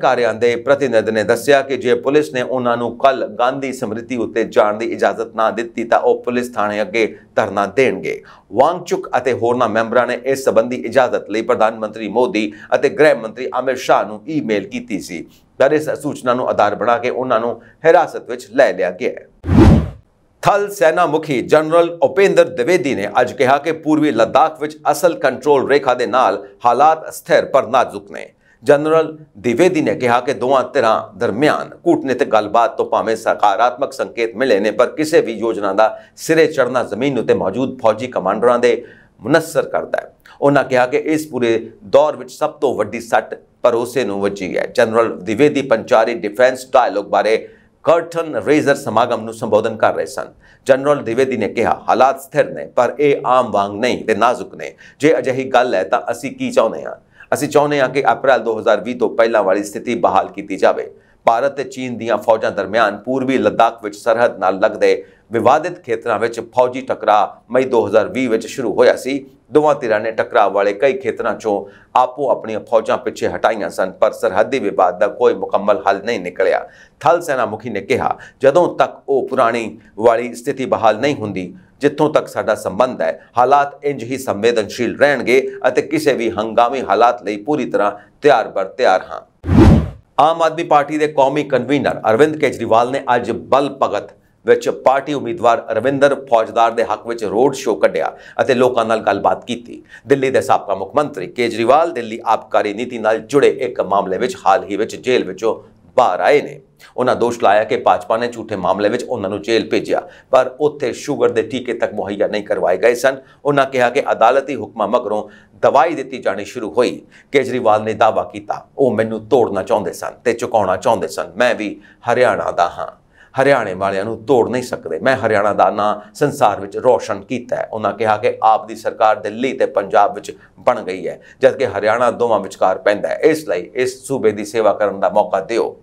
ਕਾਰਿਆਂ ਦੇ ਪ੍ਰਤੀਨਿਧ ਨੇ ਦੱਸਿਆ ਕਿ ਜੇ ਪੁਲਿਸ ਨੇ ਉਹਨਾਂ ਨੂੰ ਕੱਲ ਗਾਂਧੀ ਸਮ੍ਰਿਤੀ ਉੱਤੇ ਜਾਣ ਦੀ ਇਜਾਜ਼ਤ ਨਾ ਦਿੱਤੀ ਤਾਂ ਉਹ ਪੁਲਿਸ ਥਾਣੇ ਅੱਗੇ ਧਰਨਾ ਦੇਣਗੇ ਵਾਂਗਚੁਕ ਅਤੇ ਹੋਰਨਾ ਮੈਂਬਰਾਂ ਨੇ ਇਸ ਸੰਬੰਧੀ ਇਜਾਜ਼ਤ ਲਈ ਪ੍ਰਧਾਨ ਮੰਤਰੀ ਮੋਦੀ ਅਤੇ ਗ੍ਰਹਿ ਮੰਤਰੀ ਅਮਿਤ ਸ਼ਾਹ ਨੂੰ ਈਮੇਲ ਕੀਤੀ ਸੀ ਪਰ ਇਸ ਸੂਚਨਾ ਨੂੰ ਆਧਾਰ ਬਣਾ ਕੇ ਉਹਨਾਂ ਨੂੰ ਹਿਰਾਸਤ ਵਿੱਚ ਲੈ ਲਿਆ ਗਿਆ ਥਲ ਸੈਨਾ ਮੁਖੀ ਜਨਰਲ ਉਪੇਂਦਰ ਦਵੇਦੀ ਨੇ ਅੱਜ ਕਿਹਾ ਕਿ ਪੂਰਬੀ ਲਦਾਖ ਵਿੱਚ ਅਸਲ ਕੰਟਰੋਲ ਰੇਖਾ ਦੇ ਨਾਲ ਹਾਲਾਤ ਸਥਿਰ ਪਰ ਨਾਜ਼ੁਕ ਨੇ ਜਨਰਲ ਦਿਵੇਦੀ ਨੇ ਕਿਹਾ ਕਿ ਦੋਵਾਂ ਧਿਰਾਂ ਦਰਮਿਆਨ ਕੂਟਨੀਤਿਕ ਗੱਲਬਾਤ ਤੋਂ ਭਾਵੇਂ ਸਕਾਰਾਤਮਕ ਸੰਕੇਤ ਮਿਲੇ ਨੇ ਪਰ ਕਿਸੇ ਵੀ ਯੋਜਨਾ ਦਾ ਸਿਰੇ ਚੜਨਾ ਜ਼ਮੀਨ ਉਤੇ ਮੌਜੂਦ ਫੌਜੀ ਕਮਾਂਡਰਾਂ ਦੇ ਮਨਸਰ ਕਰਦਾ ਹੈ ਉਹਨਾਂ ਕਿਹਾ ਕਿ ਇਸ ਪੂਰੇ ਦੌਰ ਵਿੱਚ ਸਭ ਤੋਂ ਵੱਡੀ ਸੱਟ ਪਰੋਸੇ ਨੂੰ ਵੱਜੀ ਹੈ ਜਨਰਲ ਦਿਵੇਦੀ ਪੰਚਾਰੀ ਡਿਫੈਂਸ ਡਾਇਲੋਗ ਬਾਰੇ ਕਰਟਨ ਰੇਜ਼ਰ ਸਮਾਗਮ ਨੂੰ ਸੰਬੋਧਨ ਕਰ ਰਹੇ ਸਨ ਜਨਰਲ ਦਿਵੇਦੀ ਨੇ ਕਿਹਾ ਹਾਲਾਤ ਸਥਿਰ ਨੇ ਪਰ ਇਹ ਆਮ ਵਾਂਗ ਨਹੀਂ ਤੇ ਨਾਜ਼ੁਕ ਨੇ ਜੇ ਅਜਿਹੀ ਗੱਲ ਹੈ ਤਾਂ ਅਸੀਂ ਕੀ ਚਾਹੁੰਦੇ ਹਾਂ ਅਸੀਂ ਚਾਹੁੰਦੇ ਹਾਂ ਕਿ ਅਪ੍ਰੈਲ 2020 ਤੋਂ ਪਹਿਲਾਂ ਵਾਲੀ ਸਥਿਤੀ ਬਹਾਲ ਕੀਤੀ ਜਾਵੇ ਭਾਰਤ ਤੇ ਚੀਨ ਦੀਆਂ ਫੌਜਾਂ ਦਰਮਿਆਨ ਪੂਰਬੀ ਲੱਦਾਖ ਵਿੱਚ ਸਰਹੱਦ ਨਾਲ ਲੱਗਦੇ ਵਿਵਾਦਿਤ ਖੇਤਰਾਂ ਵਿੱਚ ਫੌਜੀ ਟਕਰਾਅ ਮਈ 2020 ਵਿੱਚ ਸ਼ੁਰੂ ਹੋਇਆ ਸੀ ਦੋਵਾਂ ਧਿਰਾਂ ਨੇ ਟਕਰਾਅ ਵਾਲੇ ਕਈ ਖੇਤਰਾਂ 'ਚੋਂ ਆਪੋ ਆਪਣੀਆਂ ਫੌਜਾਂ ਪਿੱਛੇ ਹਟਾਈਆਂ ਸਨ ਪਰ ਸਰਹੱਦੀ ਵਿਵਾਦ ਦਾ ਕੋਈ ਮੁਕੰਮਲ ਹੱਲ ਨਹੀਂ ਨਿਕਲਿਆ ਥਲ ਸੈਨਾ ਮੁਖੀ ਨੇ ਕਿਹਾ ਜਦੋਂ ਤੱਕ ਉਹ ਪੁਰਾਣੀ ਵਾਲੀ ਸਥਿਤੀ ਬਹਾਲ ਨਹੀਂ ਹੁੰਦੀ ਜਿੱਥੋਂ ਤੱਕ ਸਾਡਾ ਸੰਬੰਧ ਹੈ ਹਾਲਾਤ ਇੰਜ ਹੀ ਸੰਵੇਦਨਸ਼ੀਲ ਰਹਿਣਗੇ ਅਤੇ ਕਿਸੇ ਵੀ ਹੰਗਾਮੀ ਹਾਲਾਤ ਲਈ ਪੂਰੀ ਤਰ੍ਹਾਂ ਤਿਆਰ ਬਰ ਤਿਆਰ ਹਾਂ ਆਮ ਆਦਮੀ ਪਾਰਟੀ ਦੇ ਕੌਮੀ ਕਨਵੀਨਰ ਅਰਵਿੰਦ ਕੇਜਰੀਵਾਲ ਨੇ ਅੱਜ ਬਲ ਭਗਤ ਵਿੱਚ ਪਾਰਟੀ ਉਮੀਦਵਾਰ ਅਰਵਿੰਦਰ ਫੌਜਦਾਰ ਦੇ ਹੱਕ ਵਿੱਚ ਰੋਡ ਸ਼ੋਅ ਕੱਢਿਆ ਅਤੇ ਲੋਕਾਂ ਨਾਲ ਗੱਲਬਾਤ ਕੀਤੀ ਦਿੱਲੀ ਦੇ ਸਾਬਕਾ ਮੁੱਖ ਮੰਤਰੀ ਕੇਜਰੀਵਾਲ ਦਿੱਲੀ ਆਪਕਾਰੀ ਨੀਤੀ ਨਾਲ ਜੁੜੇ ਇੱਕ ਮਾਮਲੇ ਵਿੱਚ ਹਾਲ ਹੀ ਵਿੱਚ ਜੇਲ੍ਹ ਵਿੱਚੋਂ ਬਾਹਰ ਆਏ ਨੇ ਉਹਨਾਂ ਦੋਸ਼ ਲਾਇਆ ਕਿ ਭਾਜਪਾ ਨੇ ਝੂਠੇ ਮਾਮਲੇ ਵਿੱਚ ਉਹਨਾਂ ਨੂੰ ਜੇਲ੍ਹ ਭੇਜਿਆ ਪਰ ਉੱਥੇ ਸ਼ੂਗਰ ਦੇ ਟੀਕੇ ਤੱਕ ਮੁਹੱਈਆ ਨਹੀਂ ਕਰਵਾਏ ਗਏ ਸਨ ਉਹਨਾਂ ਕਿਹਾ ਕਿ ਅਦਾਲਤੀ ਹੁਕਮਾਂ ਮਗਰੋਂ ਦਵਾਈ ਦਿੱਤੀ ਜਾਣੀ ਸ਼ੁਰੂ ਹੋਈ ਕੇਜਰੀਵਾਲ ਨੇ ਦਾਅਵਾ ਕੀਤਾ ਉਹ ਮੈਨੂੰ ਤੋੜਨਾ ਚਾਹੁੰਦੇ ਸਨ ਤੇ ਚੁਕਾਉਣਾ ਚਾਹੁੰਦੇ ਸਨ ਮੈਂ ਵੀ ਹਰਿਆਣਾ ਦਾ ਹਾਂ ਹਰਿਆਣੇ ਵਾਲਿਆਂ ਨੂੰ ਤੋੜ ਨਹੀਂ ਸਕਦੇ ਮੈਂ ਹਰਿਆਣਾ ਦਾ ਨਾਂ ਸੰਸਾਰ ਵਿੱਚ ਰੋਸ਼ਨ ਕੀਤਾ ਹੈ ਉਹਨਾਂ ਕਿਹਾ ਕਿ ਆਪ ਦੀ ਸਰਕਾਰ ਦਿੱਲੀ ਤੇ ਪੰਜਾਬ ਵਿੱਚ ਬਣ ਗਈ ਹੈ ਜਦਕਿ ਹਰਿਆਣਾ ਦੋਵਾਂ ਵਿਚਕਾਰ ਪੈਂਦਾ ਹੈ ਇਸ ਲਈ ਇਸ ਸੂਬੇ ਦੀ ਸੇਵਾ ਕਰਨ ਦਾ ਮੌਕਾ ਦਿਓ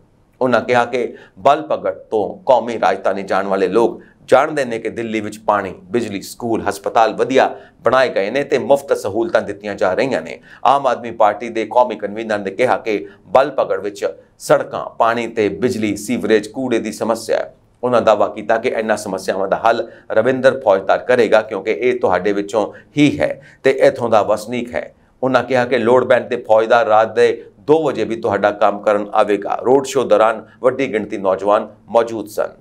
ਉਹਨਾਂ ਕਿਹਾ ਕਿ ਬਲਪਗੜ ਤੋਂ ਕੌਮੀ ਰਾਜਧਾਨੀ ਜਾਣ ਵਾਲੇ ਲੋਕ ਜਾਣਦੇ ਨੇ ਕਿ ਦਿੱਲੀ ਵਿੱਚ ਪਾਣੀ ਬਿਜਲੀ ਸਕੂਲ ਹਸਪਤਾਲ ਵਧੀਆ ਬਣਾਏ ਗਏ ਨੇ ਤੇ ਮੁਫਤ ਸਹੂਲਤਾਂ ਦਿੱਤੀਆਂ ਜਾ ਰਹੀਆਂ ਨੇ ਆਮ ਆਦਮੀ ਪਾਰਟੀ ਦੇ ਕੌਮੀ ਕਨਵੀਨਰ ਨੇ ਕਿਹਾ ਕਿ ਬਲਪਗੜ ਵਿੱਚ ਸੜਕਾਂ ਪਾਣੀ ਤੇ ਬਿਜਲੀ ਸੀਵਰੇਜ ਕੂੜੇ ਦੀ ਸਮੱਸਿਆ ਹੈ ਉਹਨਾਂ ਦਾਵਾ ਕੀਤਾ ਕਿ ਇਹਨਾਂ ਸਮੱਸਿਆਵਾਂ ਦਾ ਹੱਲ ਰਵਿੰਦਰ ਫੌਜਦਾਰ ਕਰੇਗਾ ਕਿਉਂਕਿ ਇਹ ਤੁਹਾਡੇ ਵਿੱਚੋਂ ਹੀ ਹੈ ਤੇ ਇਥੋਂ ਦਾ ਵਸਨੀਕ ਹੈ ਉਹਨਾਂ ਕਿਹਾ ਕਿ ਲੋਡ ਬੈਂਡ ਤੇ ਫੌਜਦਾਰ ਰਾਜ ਦੇ 2 ਵਜੇ ਵੀ ਤੁਹਾਡਾ ਕੰਮ ਕਰਨ ਆਵੇਗਾ ਰੋਡ ਸ਼ੋਅ ਦੌਰਾਨ ਵੱਡੀ ਗਿਣਤੀ ਨੌਜਵਾਨ ਮੌਜੂਦ ਸਨ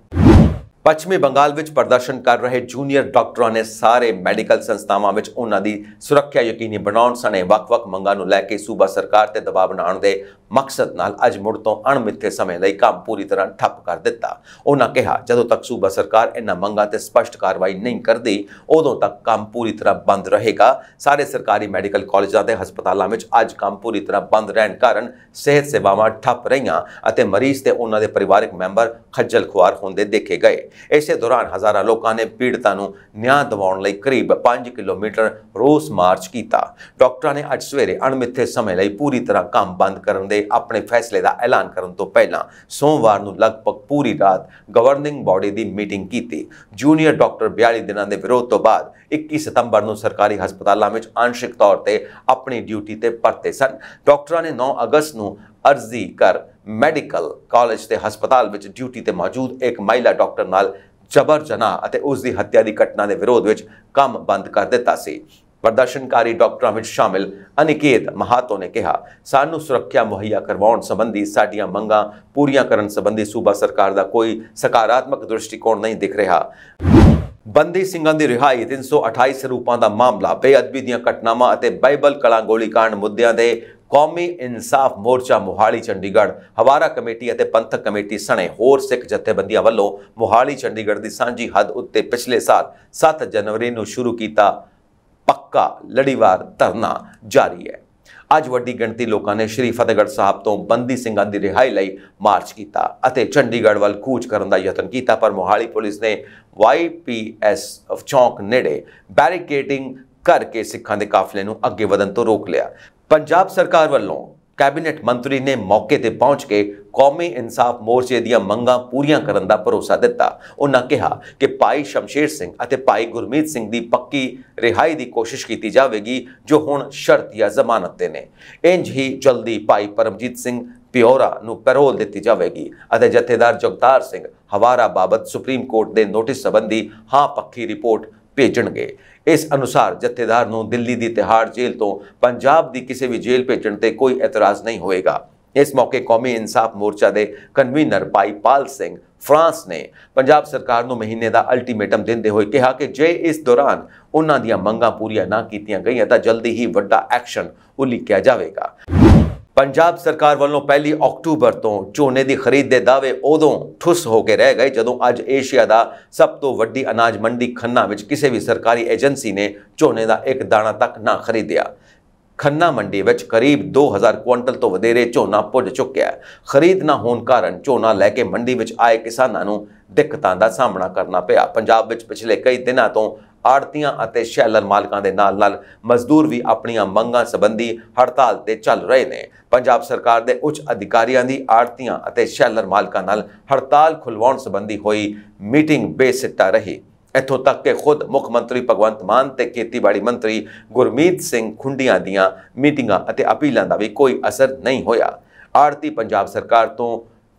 ਪੱਛਮੀ ਬੰਗਾਲ ਵਿੱਚ ਪ੍ਰਦਰਸ਼ਨ ਕਰ ਰਹੇ ਜੂਨੀਅਰ ਡਾਕਟਰਾਂ ਨੇ ਸਾਰੇ ਮੈਡੀਕਲ ਸੰਸਥਾਵਾਂ ਵਿੱਚ ਉਹਨਾਂ ਦੀ ਸੁਰੱਖਿਆ ਯਕੀਨੀ ਬਣਾਉਣ ਸਣੇ ਵੱਖ-ਵੱਖ ਮੰਗਾਂ ਨੂੰ ਲੈ ਕੇ ਸੂਬਾ ਸਰਕਾਰ ਤੇ ਦਬਾਅ ਬਣਾਉਣ ਦੇ ਮਕਸਦ ਨਾਲ ਅੱਜ ਮੁੜ ਤੋਂ ਅਣਮਿੱਥੇ ਸਮੇਂ ਲਈ ਕੰਮ ਪੂਰੀ ਤਰ੍ਹਾਂ ਠੱਪ ਕਰ ਦਿੱਤਾ ਉਹਨਾਂ ਕਿਹਾ ਜਦੋਂ ਤੱਕ ਸੂਬਾ ਸਰਕਾਰ ਇਹਨਾਂ ਮੰਗਾਂ ਤੇ ਸਪਸ਼ਟ ਕਾਰਵਾਈ ਨਹੀਂ ਕਰਦੀ ਉਦੋਂ ਤੱਕ ਕੰਮ ਪੂਰੀ ਤਰ੍ਹਾਂ ਬੰਦ ਰਹੇਗਾ ਸਾਰੇ ਸਰਕਾਰੀ ਮੈਡੀਕਲ ਕਾਲਜਾਂ ਤੇ ਹਸਪਤਾਲਾਂ ਵਿੱਚ ਅੱਜ ਕੰਮ ਪੂਰੀ ਤਰ੍ਹਾਂ ਬੰਦ ਰਹਿਣ ਕਾਰਨ ਸਿਹਤ ਸੇਵਾਵਾਂ ਠੱਪ ਰਹੀਆਂ ਅਤੇ ਮਰੀਜ਼ ਤੇ ਉਹਨਾਂ ਦੇ ਪਰਿਵਾਰਕ ਮੈਂਬਰ ਖੱਜਲ ਖੁਆਰ ਹੁੰਦੇ ਦੇਖੇ ਗਏ ਇਸੇ ਦੌਰਾਨ ਹਜ਼ਾਰਾਂ ਲੋਕਾਂ ਨੇ ਪੀੜਤਾਂ ਨੂੰ ਨਿਆਂ ਦਿਵਾਉਣ ਲਈ ਕਰੀਬ 5 ਕਿਲੋਮੀਟਰ ਰੋਸ ਮਾਰਚ ਕੀਤਾ ਡਾਕਟਰਾਂ ਨੇ ਅੱਜ ਸਵੇਰੇ ਅਣਮਿੱਥੇ ਸਮੇਂ ਲਈ ਪੂਰੀ ਤਰ੍ਹਾਂ ਕੰਮ ਬੰਦ ਕਰਨ ਦੇ ਦੇ ਆਪਣੇ ਫੈਸਲੇ ਦਾ ਐਲਾਨ ਕਰਨ ਤੋਂ ਪਹਿਲਾਂ ਸੋਮਵਾਰ ਨੂੰ ਲਗਭਗ ਪੂਰੀ ਰਾਤ ਗਵਰਨਿੰਗ ਬਾਡੀ ਦੀ ਮੀਟਿੰਗ ਕੀਤੀ ਜੂਨੀਅਰ ਡਾਕਟਰ 42 ਦਿਨਾਂ ਦੇ ਵਿਰੋਧ ਤੋਂ ਬਾਅਦ 21 ਸਤੰਬਰ ਨੂੰ ਸਰਕਾਰੀ ਹਸਪਤਾਲਾਂ ਵਿੱਚ ਅੰਸ਼ਿਕ ਤੌਰ ਤੇ ਆਪਣੀ ਡਿਊਟੀ ਤੇ ਪਰਤੇ ਸਨ ਡਾਕਟਰਾਂ ਨੇ 9 ਅਗਸਤ ਨੂੰ ਅਰਜ਼ੀ ਕਰ ਮੈਡੀਕਲ ਕਾਲਜ ਤੇ ਹਸਪਤਾਲ ਵਿੱਚ ਡਿਊਟੀ ਤੇ ਮੌਜੂਦ ਇੱਕ ਮਹਿਲਾ ਡਾਕਟਰ ਨਾਲ ਜਬਰ ਜਨਾ ਅਤੇ ਉਸ ਦੀ ਹੱਤਿਆ ਦੀ ਘਟਨਾ ਦੇ ਵਿਰੋਧ ਵਿੱਚ ਕੰਮ ਬੰਦ ਕਰ ਦਿੱਤਾ ਸੀ ਪ੍ਰਦਰਸ਼ਨਕਾਰੀ ਡਾਕਟਰਾਂ ਵਿੱਚ ਸ਼ਾਮਿਲ ਅਨਿਕੇਤ ਮਹਾਤੋ ਨੇ ਕਿਹਾ ਸਾਨੂੰ ਸੁਰੱਖਿਆ ਮੁਹੱਈਆ ਕਰਵਾਉਣ ਸੰਬੰਧੀ ਸਾਡੀਆਂ ਮੰਗਾਂ ਪੂਰੀਆਂ ਕਰਨ ਸੰਬੰਧੀ ਸੂਬਾ ਸਰਕਾਰ ਦਾ ਕੋਈ ਸਕਾਰਾਤਮਕ ਦ੍ਰਿਸ਼ਟੀਕੋਣ ਨਹੀਂ ਦਿਖ ਰਿਹਾ ਬੰਦੀ ਸਿੰਘਾਂ ਦੀ ਰਿਹਾਈ 328 ਸਰੂਪਾਂ ਦਾ ਮਾਮਲਾ ਬੇਅਦਬੀ ਦੀਆਂ ਘਟਨਾਵਾਂ ਅਤੇ ਬਾਈਬਲ ਕਲਾ ਗੋਲੀकांड ਮੁੱਦਿਆਂ ਦੇ ਕੌਮੀ ਇਨਸਾਫ ਮੋਰਚਾ ਮੁਹਾਲੀ ਚੰਡੀਗੜ੍ਹ ਹਵਾਰਾ ਕਮੇਟੀ ਅਤੇ ਪੰਥਕ ਕਮੇਟੀ ਸਣੇ ਹੋਰ ਸਿੱਖ ਜਥੇਬੰਦੀਆਂ ਵੱਲੋਂ ਮੁਹਾਲੀ ਚੰਡੀਗੜ੍ਹ ਦੀ ਸਾਂਝੀ ਹੱਦ ਉੱਤੇ ਪਿਛਲੇ ਸਾਲ 7 ਜਨਵਰੀ ਨੂੰ ਸ਼ੁਰੂ ਕੀਤਾ ਪੱਕਾ ਲੜੀਵਾਰ ਧਰਨਾ ਜਾਰੀ ਹੈ ਅੱਜ ਵੱਡੀ ਗਿਣਤੀ ਲੋਕਾਂ ਨੇ ਸ਼੍ਰੀ ਫਤਿਹਗੜ੍ਹ ਸਾਹਿਬ ਤੋਂ ਬੰਦੀ ਸਿੰਘਾਂ ਦੀ ਰਿਹਾਈ ਲਈ ਮਾਰਚ ਕੀਤਾ ਅਤੇ ਚੰਡੀਗੜ੍ਹ ਵੱਲ ਕੂਚ ਕਰਨ ਦਾ ਯਤਨ ਕੀਤਾ ਪਰ ਮੋਹਾਲੀ ਪੁਲਿਸ ਨੇ YPS ਚੌਂਕ ਨੇੜੇ ਬੈਰੀਕੇਡਿੰਗ ਕਰਕੇ ਸਿੱਖਾਂ ਦੇ ਕਾਫਲੇ ਨੂੰ ਅੱਗੇ ਵਧਣ ਤੋਂ ਰੋਕ ਲਿਆ ਪੰਜਾਬ ਸਰਕਾਰ ਵੱਲੋਂ ਕੈਬਨਿਟ ਮੰਤਰੀ ਨੇ ਮੌਕੇ ਤੇ ਪਹੁੰਚ ਕੇ ਕੌਮੀ ਇਨਸਾਫ ਮੋਰਚੇ ਦੀਆਂ ਮੰਗਾਂ ਪੂਰੀਆਂ ਕਰਨ ਦਾ ਭਰੋਸਾ ਦਿੱਤਾ ਉਹਨਾਂ ਕਿਹਾ ਕਿ ਪਾਈ ਸ਼ਮਸ਼ੇਰ ਸਿੰਘ ਅਤੇ ਪਾਈ ਗੁਰਮੀਤ ਸਿੰਘ ਦੀ ਪੱਕੀ ਰਿਹਾਈ ਦੀ ਕੋਸ਼ਿਸ਼ ਕੀਤੀ ਜਾਵੇਗੀ ਜੋ ਹੁਣ ਸ਼ਰਤ ਜਾਂ ਜ਼ਮਾਨਤ ਤੇ ਨੇ ਇੰਜ ਹੀ ਜਲਦੀ ਪਾਈ ਪਰਮਜੀਤ ਸਿੰਘ ਪਿਓਰਾ ਨੂੰ ਪੈਰੋਲ ਦਿੱਤੀ ਜਾਵੇਗੀ ਅਤੇ ਜਥੇਦਾਰ ਜਗਤਾਰ ਸਿੰਘ ਹਵਾਰਾ ਬਾਬਤ ਸੁਪਰੀਮ ਕੋਰਟ ਦੇ ਨੋਟਿਸ ਸੰਬੰਧੀ ਹਾਂ ਪੱਕੀ ਰਿਪੋਰਟ ਭੇਜਣਗੇ ਇਸ ਅਨੁਸਾਰ ਜਥੇਦਾਰ ਨੂੰ ਦਿੱਲੀ ਦੀ ਤਿਹਾੜ ਜੇਲ੍ਹ ਤੋਂ ਪੰਜਾਬ ਦੀ ਕਿਸੇ ਵੀ ਜੇਲ੍ਹ ਭੇਜਣ ਤੇ ਕੋਈ ਇਤਰਾਜ਼ ਨਹੀਂ ਹੋਏਗਾ ਇਸ ਮੌਕੇ ਕੌਮੀ ਇਨਸਾਫ ਮੋਰਚਾ ਦੇ ਕਨਵੀਨਰ ਪਾਈਪਾਲ ਸਿੰਘ ਫਰਾਂਸ ਨੇ ਪੰਜਾਬ ਸਰਕਾਰ ਨੂੰ ਮਹੀਨੇ ਦਾ ਅਲਟੀਮੇਟਮ ਦਿੰਦੇ ਹੋਏ ਕਿਹਾ ਕਿ ਜੇ ਇਸ ਦੌਰਾਨ ਉਹਨਾਂ ਦੀਆਂ ਮੰਗਾਂ ਪੂਰੀਆਂ ਨਾ ਕੀਤੀਆਂ ਗਈਆਂ ਤਾਂ ਜਲਦੀ ਹੀ ਵੱਡਾ ਐਕਸ਼ਨ ਉਲੀਕਿਆ ਜਾਵੇਗਾ ਪੰਜਾਬ ਸਰਕਾਰ ਵੱਲੋਂ ਪਹਿਲੀ ਅਕਤੂਬਰ ਤੋਂ ਝੋਨੇ ਦੀ ਖਰੀਦ ਦੇ ਦਾਅਵੇ ਉਦੋਂ ਠੁੱਸ ਹੋ ਕੇ ਰਹਿ ਗਏ ਜਦੋਂ ਅੱਜ ਏਸ਼ੀਆ ਦਾ ਸਭ ਤੋਂ ਵੱਡੀ ਅਨਾਜ ਮੰਡੀ ਖੰਨਾ ਵਿੱਚ ਕਿਸੇ ਵੀ ਸਰਕਾਰੀ ਏਜੰਸੀ ਨੇ ਝੋਨੇ ਦਾ ਇੱਕ ਦਾਣਾ ਤੱਕ ਨਾ ਖਰੀਦਿਆ ਖੰਨਾ ਮੰਡੀ ਵਿੱਚ ਕਰੀਬ 2000 ਕੁਇੰਟਲ ਤੋਂ ਵਧੇਰੇ ਝੋਨਾ ਪੁੱਜ ਚੁੱਕਿਆ ਹੈ ਖਰੀਦ ਨਾ ਹੋਣ ਕਾਰਨ ਝੋਨਾ ਲੈ ਕੇ ਮੰਡੀ ਵਿੱਚ ਆਏ ਕਿਸਾਨਾਂ ਨੂੰ ਦਿੱਕਤਾਂ ਦਾ ਸਾਹਮਣਾ ਕਰਨਾ ਪਿਆ ਪੰਜਾਬ ਵਿੱਚ ਪਿਛਲੇ ਕਈ ਦਿਨਾਂ ਤੋਂ ਆੜਤੀਆਂ ਅਤੇ ਸ਼ੈਲਰ ਮਾਲਕਾਂ ਦੇ ਨਾਲ-ਨਾਲ ਮਜ਼ਦੂਰ ਵੀ ਆਪਣੀਆਂ ਮੰਗਾਂ ਸੰਬੰਧੀ ਹੜਤਾਲ ਤੇ ਚੱਲ ਰਹੇ ਨੇ ਪੰਜਾਬ ਸਰਕਾਰ ਦੇ ਉੱਚ ਅਧਿਕਾਰੀਆਂ ਦੀ ਆੜਤੀਆਂ ਅਤੇ ਸ਼ੈਲਰ ਮਾਲਕਾਂ ਨਾਲ ਹੜਤਾਲ ਖੁਲਵਾਉਣ ਸੰਬੰਧੀ ਹੋਈ ਮੀਟਿੰਗ ਬੇਸਿੱਟਾ ਰਹੀ ਇਥੋਂ ਤੱਕ ਕਿ ਖੁਦ ਮੁੱਖ ਮੰਤਰੀ ਭਗਵੰਤ ਮਾਨ ਤੇ ਖੇਤੀਬਾੜੀ ਮੰਤਰੀ ਗੁਰਮੀਤ ਸਿੰਘ ਖੁੰਡੀਆਂ ਦੀਆਂ ਮੀਟਿੰਗਾਂ ਅਤੇ ਅਪੀਲਾਂ ਦਾ ਵੀ ਕੋਈ ਅਸਰ ਨਹੀਂ ਹੋਇਆ ਆੜਤੀ ਪੰਜਾਬ ਸਰਕਾਰ ਤੋਂ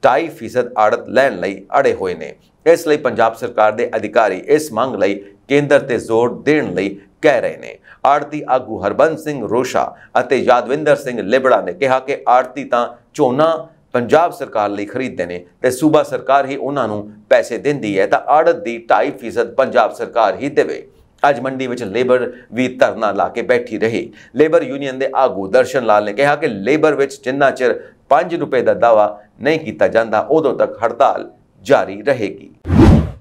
2.5% ਆੜਤ ਲੈਣ ਲਈ ਅੜੇ ਹੋਏ ਨੇ ਇਸ ਲਈ ਪੰਜਾਬ ਸਰਕਾਰ ਦੇ ਅਧਿਕਾਰੀ ਇਸ ਮੰਗ ਲਈ ਕੇਂਦਰ ਤੇ ਜ਼ੋਰ ਦੇਣ ਲਈ ਕਹਿ ਰਹੇ ਨੇ ਆੜਤੀ ਆਗੂ ਹਰਬੰਸ ਸਿੰਘ ਰੋਸ਼ਾ ਅਤੇ ਯਾਦਵਿੰਦਰ ਸਿੰਘ ਲਿਬੜਾ ਨੇ ਕਿਹਾ ਕਿ ਆੜਤੀ ਤਾਂ ਝੋਨਾ ਪੰਜਾਬ ਸਰਕਾਰ ਲਈ ਖਰੀਦਦੇ ਨੇ ਤੇ ਸੂਬਾ ਸਰਕਾਰ ਹੀ ਉਹਨਾਂ ਨੂੰ ਪੈਸੇ ਦਿੰਦੀ ਹੈ ਤਾਂ ਆੜਤ ਦੀ 2.5% ਪੰਜਾਬ ਸਰਕਾਰ ਹੀ ਦੇਵੇ ਅੱਜ ਮੰਡੀ ਵਿੱਚ ਲੇਬਰ ਵੀ ਧਰਨਾ ਲਾ ਕੇ ਬੈਠੀ ਰਹੀ ਲੇਬਰ ਯੂਨੀਅਨ ਦੇ ਆਗੂ ਦਰਸ਼ਨ ਲਾਲ ਨੇ ਕਿਹਾ ਕਿ ਲੇਬਰ ਵਿੱਚ ਜਿੰਨਾ ਚਿਰ 5 ਰੁਪਏ ਦਾ ਦਾਵਾ ਨਹੀਂ ਕੀਤਾ ਜਾਂਦਾ ਉਦੋਂ ਤੱਕ ਹੜਤਾਲ ਜਾਰੀ ਰਹੇਗੀ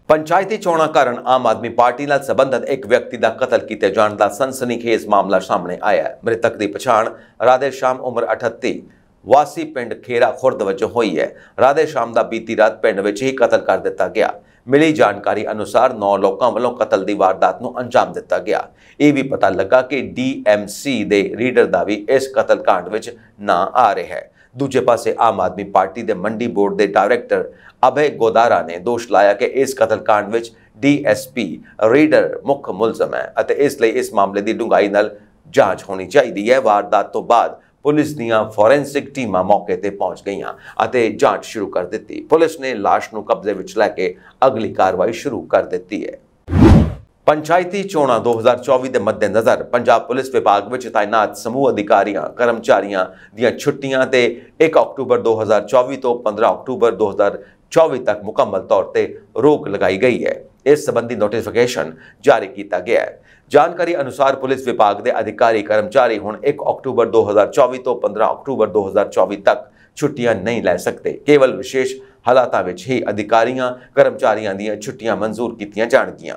ਪੰਚਾਇਤੀ ਚੋਣਾਂ ਕਾਰਨ ਆਮ ਆਦਮੀ ਪਾਰਟੀ ਨਾਲ ਸੰਬੰਧਤ ਇੱਕ ਵਿਅਕਤੀ ਦਾ ਕਤਲ ਕੀਤੇ ਜਾਣ ਦਾ ਸਨਸਨੀਖੇਜ਼ ਮਾਮਲਾ ਸਾਹਮਣੇ ਆਇਆ ਹੈ ਮ੍ਰਿਤਕ ਦੀ ਪਛਾਣ ਰਾਧੇ ਸ਼ਾਮ ਉਮਰ 38 ਵਾਸੀ ਪਿੰਡ ਖੇਰਾ ਖੁਰਦ ਵਿੱਚ ਹੋਈ ਹੈ ਰਾਦੇ ਸ਼ਾਮ ਦਾ ਬੀਤੀ ਰਾਤ ਪਿੰਡ ਵਿੱਚ ਹੀ ਕਤਲ ਕਰ ਦਿੱਤਾ ਗਿਆ ਮਿਲੀ ਜਾਣਕਾਰੀ ਅਨੁਸਾਰ 9 ਲੋਕਾਂ ਵੱਲੋਂ ਕਤਲ ਦੀ ਵਾਰਦਾਤ ਨੂੰ ਅੰਜਾਮ ਦਿੱਤਾ ਗਿਆ ਇਹ ਵੀ ਪਤਾ ਲੱਗਾ ਕਿ ਡੀਐਮਸੀ ਦੇ ਰੀਡਰ ਦਾ ਵੀ ਇਸ ਕਤਲकांड ਵਿੱਚ ਨਾਂ ਆ ਰਿਹਾ ਹੈ ਦੂਜੇ ਪਾਸੇ ਆਮ ਆਦਮੀ ਪਾਰਟੀ ਦੇ ਮੰਡੀ ਬੋਰਡ ਦੇ ਡਾਇਰੈਕਟਰ ਅਭੈ ਗੋਦਾਰਾ ਨੇ ਦੋਸ਼ ਲਾਇਆ ਕਿ ਇਸ ਕਤਲकांड ਵਿੱਚ ਡੀਐਸਪੀ ਰੀਡਰ ਮੁੱਖ ਮੁਲਜ਼ਮ ਹੈ ਅਤੇ ਇਸ ਲਈ ਇਸ ਮਾਮਲੇ ਦੀ ਡੂੰਘਾਈ ਨਾਲ ਜਾਂਚ ਹੋਣੀ ਚਾਹੀਦੀ ਹੈ ਵਾਰਦਾਤ ਤੋਂ ਬਾਅਦ ਪੁਲਿਸ ਦੀਆਂ ਫੋਰੈਂਸਿਕ ਟੀਮਾਂ ਮੌਕੇ ਤੇ ਪਹੁੰਚ ਗਈਆਂ ਅਤੇ ਜਾਂਚ ਸ਼ੁਰੂ ਕਰ ਦਿੱਤੀ ਪੁਲਿਸ ਨੇ ਲਾਸ਼ ਨੂੰ ਕਬਜ਼ੇ ਵਿੱਚ ਲੈ ਕੇ ਅਗਲੀ ਕਾਰਵਾਈ ਸ਼ੁਰੂ ਕਰ ਦਿੱਤੀ ਹੈ ਪੰਚਾਇਤੀ ਚੋਣਾਂ 2024 ਦੇ ਮੱਦੇਨਜ਼ਰ ਪੰਜਾਬ ਪੁਲਿਸ ਵਿਭਾਗ ਵਿੱਚ ਤਾਇਨਾਤ ਸਮੂਹ ਅਧਿਕਾਰੀਆਂ ਕਰਮਚਾਰੀਆਂ ਦੀਆਂ ਛੁੱਟੀਆਂ ਤੇ 1 ਅਕਤੂਬਰ 2024 ਤੋਂ 15 ਅਕਤੂਬਰ 24 ਤੱਕ ਮੁਕੰਮਲ ਤੌਰ ਤੇ ਰੋਕ ਲਗਾਈ ਗਈ ਹੈ ਇਸ ਸੰਬੰਧੀ ਨੋਟੀਫਿਕੇਸ਼ਨ ਜਾਰੀ ਕੀਤਾ ਗਿਆ ਹੈ ਜਾਣਕਾਰੀ ਅਨੁਸਾਰ ਪੁਲਿਸ ਵਿਭਾਗ ਦੇ ਅਧਿਕਾਰੀ ਕਰਮਚਾਰੀ ਹੁਣ 1 ਅਕਤੂਬਰ 2024 ਤੋਂ 15 ਅਕਤੂਬਰ 2024 ਤੱਕ ਛੁੱਟੀਆਂ ਨਹੀਂ ਲੈ ਸਕਦੇ ਕੇਵਲ ਵਿਸ਼ੇਸ਼ ਹਾਲਾਤਾਂ ਵਿੱਚ ਹੀ ਅਧਿਕਾਰੀਆਂ ਕਰਮਚਾਰੀਆਂ ਦੀਆਂ ਛੁੱਟੀਆਂ ਮਨਜ਼ੂਰ ਕੀਤੀਆਂ ਜਾਣਗੀਆਂ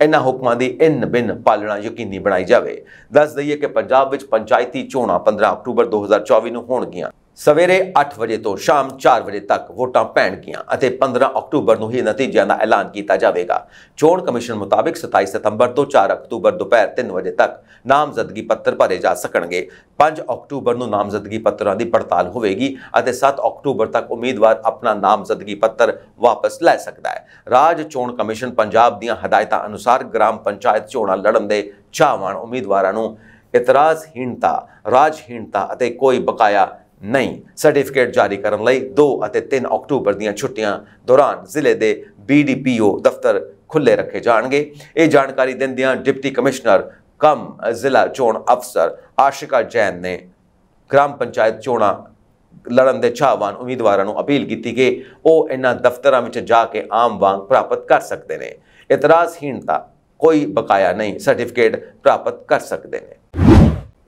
ਇਹਨਾਂ ਹੁਕਮਾਂ ਦੀ ਇਨ ਬਿਨ ਪਾਲਣਾ ਯਕੀਨੀ ਬਣਾਈ ਜਾਵੇ ਦੱਸ ਦਈਏ ਕਿ ਪੰਜਾਬ ਵਿੱਚ ਪੰਚਾਇਤੀ ਚੋਣਾਂ 15 ਅਕਤੂਬਰ 2024 ਨੂੰ ਹੋਣਗੀਆਂ ਸਵੇਰੇ 8 ਵਜੇ ਤੋਂ ਸ਼ਾਮ 4 ਵਜੇ ਤੱਕ ਵੋਟਾਂ ਪੈਣਗੀਆਂ ਅਤੇ 15 ਅਕਤੂਬਰ ਨੂੰ ਹੀ ਨਤੀਜਿਆਂ ਦਾ ਐਲਾਨ ਕੀਤਾ ਜਾਵੇਗਾ ਚੋਣ ਕਮਿਸ਼ਨ ਮੁਤਾਬਕ 27 ਸਤੰਬਰ ਤੋਂ 4 ਅਕਤੂਬਰ ਦੁਪਹਿਰ 3 ਵਜੇ ਤੱਕ ਨਾਮਜ਼ਦਗੀ ਪੱਤਰ ਭਰੇ ਜਾ ਸਕਣਗੇ 5 ਅਕਤੂਬਰ ਨੂੰ ਨਾਮਜ਼ਦਗੀ ਪੱਤਰਾਂ ਦੀ ਪੜਤਾਲ ਹੋਵੇਗੀ ਅਤੇ 7 ਅਕਤੂਬਰ ਤੱਕ ਉਮੀਦਵਾਰ ਆਪਣਾ ਨਾਮਜ਼ਦਗੀ ਪੱਤਰ ਵਾਪਸ ਲੈ ਸਕਦਾ ਹੈ ਰਾਜ ਚੋਣ ਕਮਿਸ਼ਨ ਪੰਜਾਬ ਦੀਆਂ ਹਦਾਇਤਾਂ ਅਨੁਸਾਰ ਗ੍ਰਾਮ ਪੰਚਾਇਤ ਚੋਣਾਂ ਲੜਨ ਦੇ ਚਾਹਵਾਨ ਉਮੀਦਵਾਰਾਂ ਨੂੰ ਇਤਰਾਜ਼ਹੀਣਤਾ ਰਾਜਹੀਣਤਾ ਅਤੇ ਕੋਈ ਬਕਾਇਆ ਨਹੀਂ ਸਰਟੀਫਿਕੇਟ ਜਾਰੀ ਕਰਨ ਲਈ 2 ਅਤੇ 3 ਅਕਤੂਬਰ ਦੀਆਂ ਛੁੱਟੀਆਂ ਦੌਰਾਨ ਜ਼ਿਲ੍ਹੇ ਦੇ ਬੀਡੀਪੀਓ ਦਫ਼ਤਰ ਖੁੱਲੇ ਰੱਖੇ ਜਾਣਗੇ ਇਹ ਜਾਣਕਾਰੀ ਦਿੰਦਿਆਂ ਡਿਪਟੀ ਕਮਿਸ਼ਨਰ ਕਮ ਜ਼ਿਲ੍ਹਾ ਚੋਣ ਅਫਸਰ ਆਸ਼ਿਕਾ ਜੈਨ ਨੇ ਗ੍ਰਾਮ ਪੰਚਾਇਤ ਚੋਣਾਂ ਲੜਨ ਦੇ ਚਾਹਵਾਨ ਉਮੀਦਵਾਰਾਂ ਨੂੰ ਅਪੀਲ ਕੀਤੀ ਕਿ ਉਹ ਇਹਨਾਂ ਦਫ਼ਤਰਾਂ ਵਿੱਚ ਜਾ ਕੇ ਆਮ ਵਾਂਗ ਪ੍ਰਾਪਤ ਕਰ ਸਕਦੇ ਨੇ ਇਤਰਾਜ਼ਹੀਣਤਾ ਕੋਈ ਬਕਾਇਆ ਨਹੀਂ ਸਰਟੀਫਿਕੇਟ ਪ੍ਰਾਪਤ ਕਰ ਸਕਦੇ ਨੇ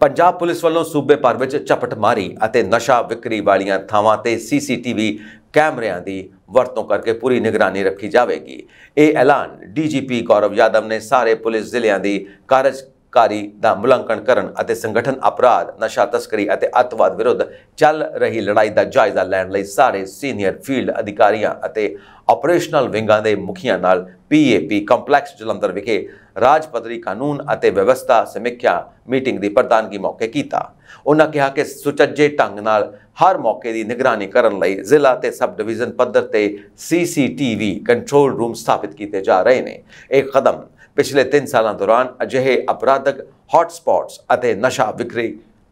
ਪੰਜਾਬ ਪੁਲਿਸ ਵੱਲੋਂ ਸੂਬੇ ਭਰ ਵਿੱਚ ਚਪਟ ਮਾਰੀ ਅਤੇ ਨਸ਼ਾ ਵਿਕਰੀ ਵਾਲੀਆਂ ਥਾਵਾਂ ਤੇ ਸੀਸੀਟੀਵੀ ਕੈਮਰਿਆਂ ਦੀ ਵਰਤੋਂ ਕਰਕੇ ਪੂਰੀ ਨਿਗਰਾਨੀ ਰੱਖੀ ਜਾਵੇਗੀ ਇਹ ਐਲਾਨ ਡੀਜੀਪੀ ਗੌਰਵ ਯਾਦਵ ਨੇ ਸਾਰੇ ਪੁਲਿਸ ਜ਼ਿਲ੍ਹਿਆਂ ਦੀ ਕਾਰਜ ਕਾਰੀ ਦਾ ਮੁਲਾਂਕਣ ਕਰਨ ਅਤੇ ਸੰਗਠਨ ਅਪਰਾਧ, ਨਸ਼ਾ ਤਸਕਰੀ ਅਤੇ ਅਤਵਾਦ ਵਿਰੁੱਧ ਚੱਲ ਰਹੀ ਲੜਾਈ ਦਾ ਜਾਇਜ਼ਾ ਲੈਣ ਲਈ ਸਾਰੇ ਸੀਨੀਅਰ ਫੀਲਡ ਅਧਿਕਾਰੀਆਂ ਅਤੇ ਆਪਰੇਸ਼ਨਲ ਵਿੰਗਾਂ ਦੇ ਮੁਖੀਆਂ ਨਾਲ ਪੀਏਪੀ ਕੰਪਲੈਕਸ ਜਲੰਧਰ ਵਿਖੇ ਰਾਜ ਪਦਰੀ ਕਾਨੂੰਨ ਅਤੇ ਵਿਵਸਥਾ ਸਮੀਖਿਆ ਮੀਟਿੰਗ ਦੀ ਪ੍ਰਧਾਨਗੀ ਮੌਕੇ ਕੀਤਾ। ਉਹਨਾਂ ਕਿਹਾ ਕਿ ਸੁਚੱਜੇ ਢੰਗ ਨਾਲ ਹਰ ਮੌਕੇ ਦੀ ਨਿਗਰਾਨੀ ਕਰਨ ਲਈ ਜ਼ਿਲ੍ਹਾ ਤੇ ਸਬ ਡਿਵੀਜ਼ਨ ਪੱਧਰ ਤੇ ਸੀਸੀਟੀਵੀ ਕੰਟਰੋਲ ਰੂਮ ਸਥਾਪਿਤ ਕੀਤੇ ਜਾ ਰਹੇ ਨੇ। ਇਹ ਕਦਮ ਪਿਛਲੇ 3 ਸਾਲਾਂ ਦੌਰਾਨ ਅਜਿਹੇ ਅਪਰਾਧਕ ਹੌਟਸਪੌਟਸ ਅਤੇ ਨਸ਼ਾ ਵਿਕਰੀ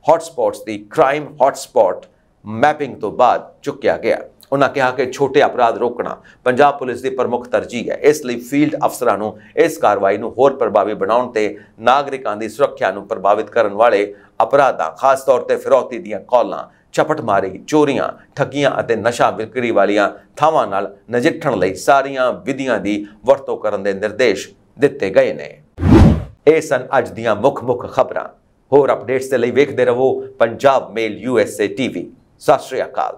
ਹੌਟਸਪੌਟਸ ਦੀ ਕ੍ਰਾਈਮ ਹੌਟਸਪੌਟ ਮੈਪਿੰਗ ਤੋਂ ਬਾਅਦ ਚੁੱਕਿਆ ਗਿਆ ਉਹਨਾਂ ਕਿਹਾ ਕਿ ਛੋਟੇ ਅਪਰਾਧ ਰੋਕਣਾ ਪੰਜਾਬ ਪੁਲਿਸ ਦੀ ਪ੍ਰਮੁੱਖ ਤਰਜੀਹ ਹੈ ਇਸ ਲਈ ਫੀਲਡ ਅਫਸਰਾਂ ਨੂੰ ਇਸ ਕਾਰਵਾਈ ਨੂੰ ਹੋਰ ਪ੍ਰਭਾਵੀ ਬਣਾਉਣ ਤੇ ਨਾਗਰਿਕਾਂ ਦੀ ਸੁਰੱਖਿਆ ਨੂੰ ਪ੍ਰਭਾਵਿਤ ਕਰਨ ਵਾਲੇ ਅਪਰਾਧਾਂ ਖਾਸ ਤੌਰ ਤੇ ਫਿਰੌਤੀ ਦੀਆਂ ਕਾਲਾਂ ਚਪਟਮਾਰੀ ਚੋਰੀਆਂ ਠੱਗੀਆਂ ਅਤੇ ਨਸ਼ਾ ਵਿਕਰੀ ਵਾਲੀਆਂ ਥਾਵਾਂ ਨਾਲ ਨਜਿੱਠਣ ਲਈ ਸਾਰੀਆਂ ਵਿਧੀਆਂ ਦੀ ਵਰਤੋਂ ਕਰਨ ਦੇ ਨਿਰਦੇਸ਼ ਦਿੱਤੇ ਗਏ ਨੇ ਇਹ ਸਨ ਅੱਜ ਦੀਆਂ ਮੁੱਖ-ਮੁੱਖ ਖਬਰਾਂ ਹੋਰ ਅਪਡੇਟਸ ਦੇ ਲਈ ਵੇਖਦੇ ਰਹੋ ਪੰਜਾਬ ਮੇਲ ਯੂਐਸਏ ਟੀਵੀ ਸਤਿ ਸ਼੍ਰੀ ਅਕਾਲ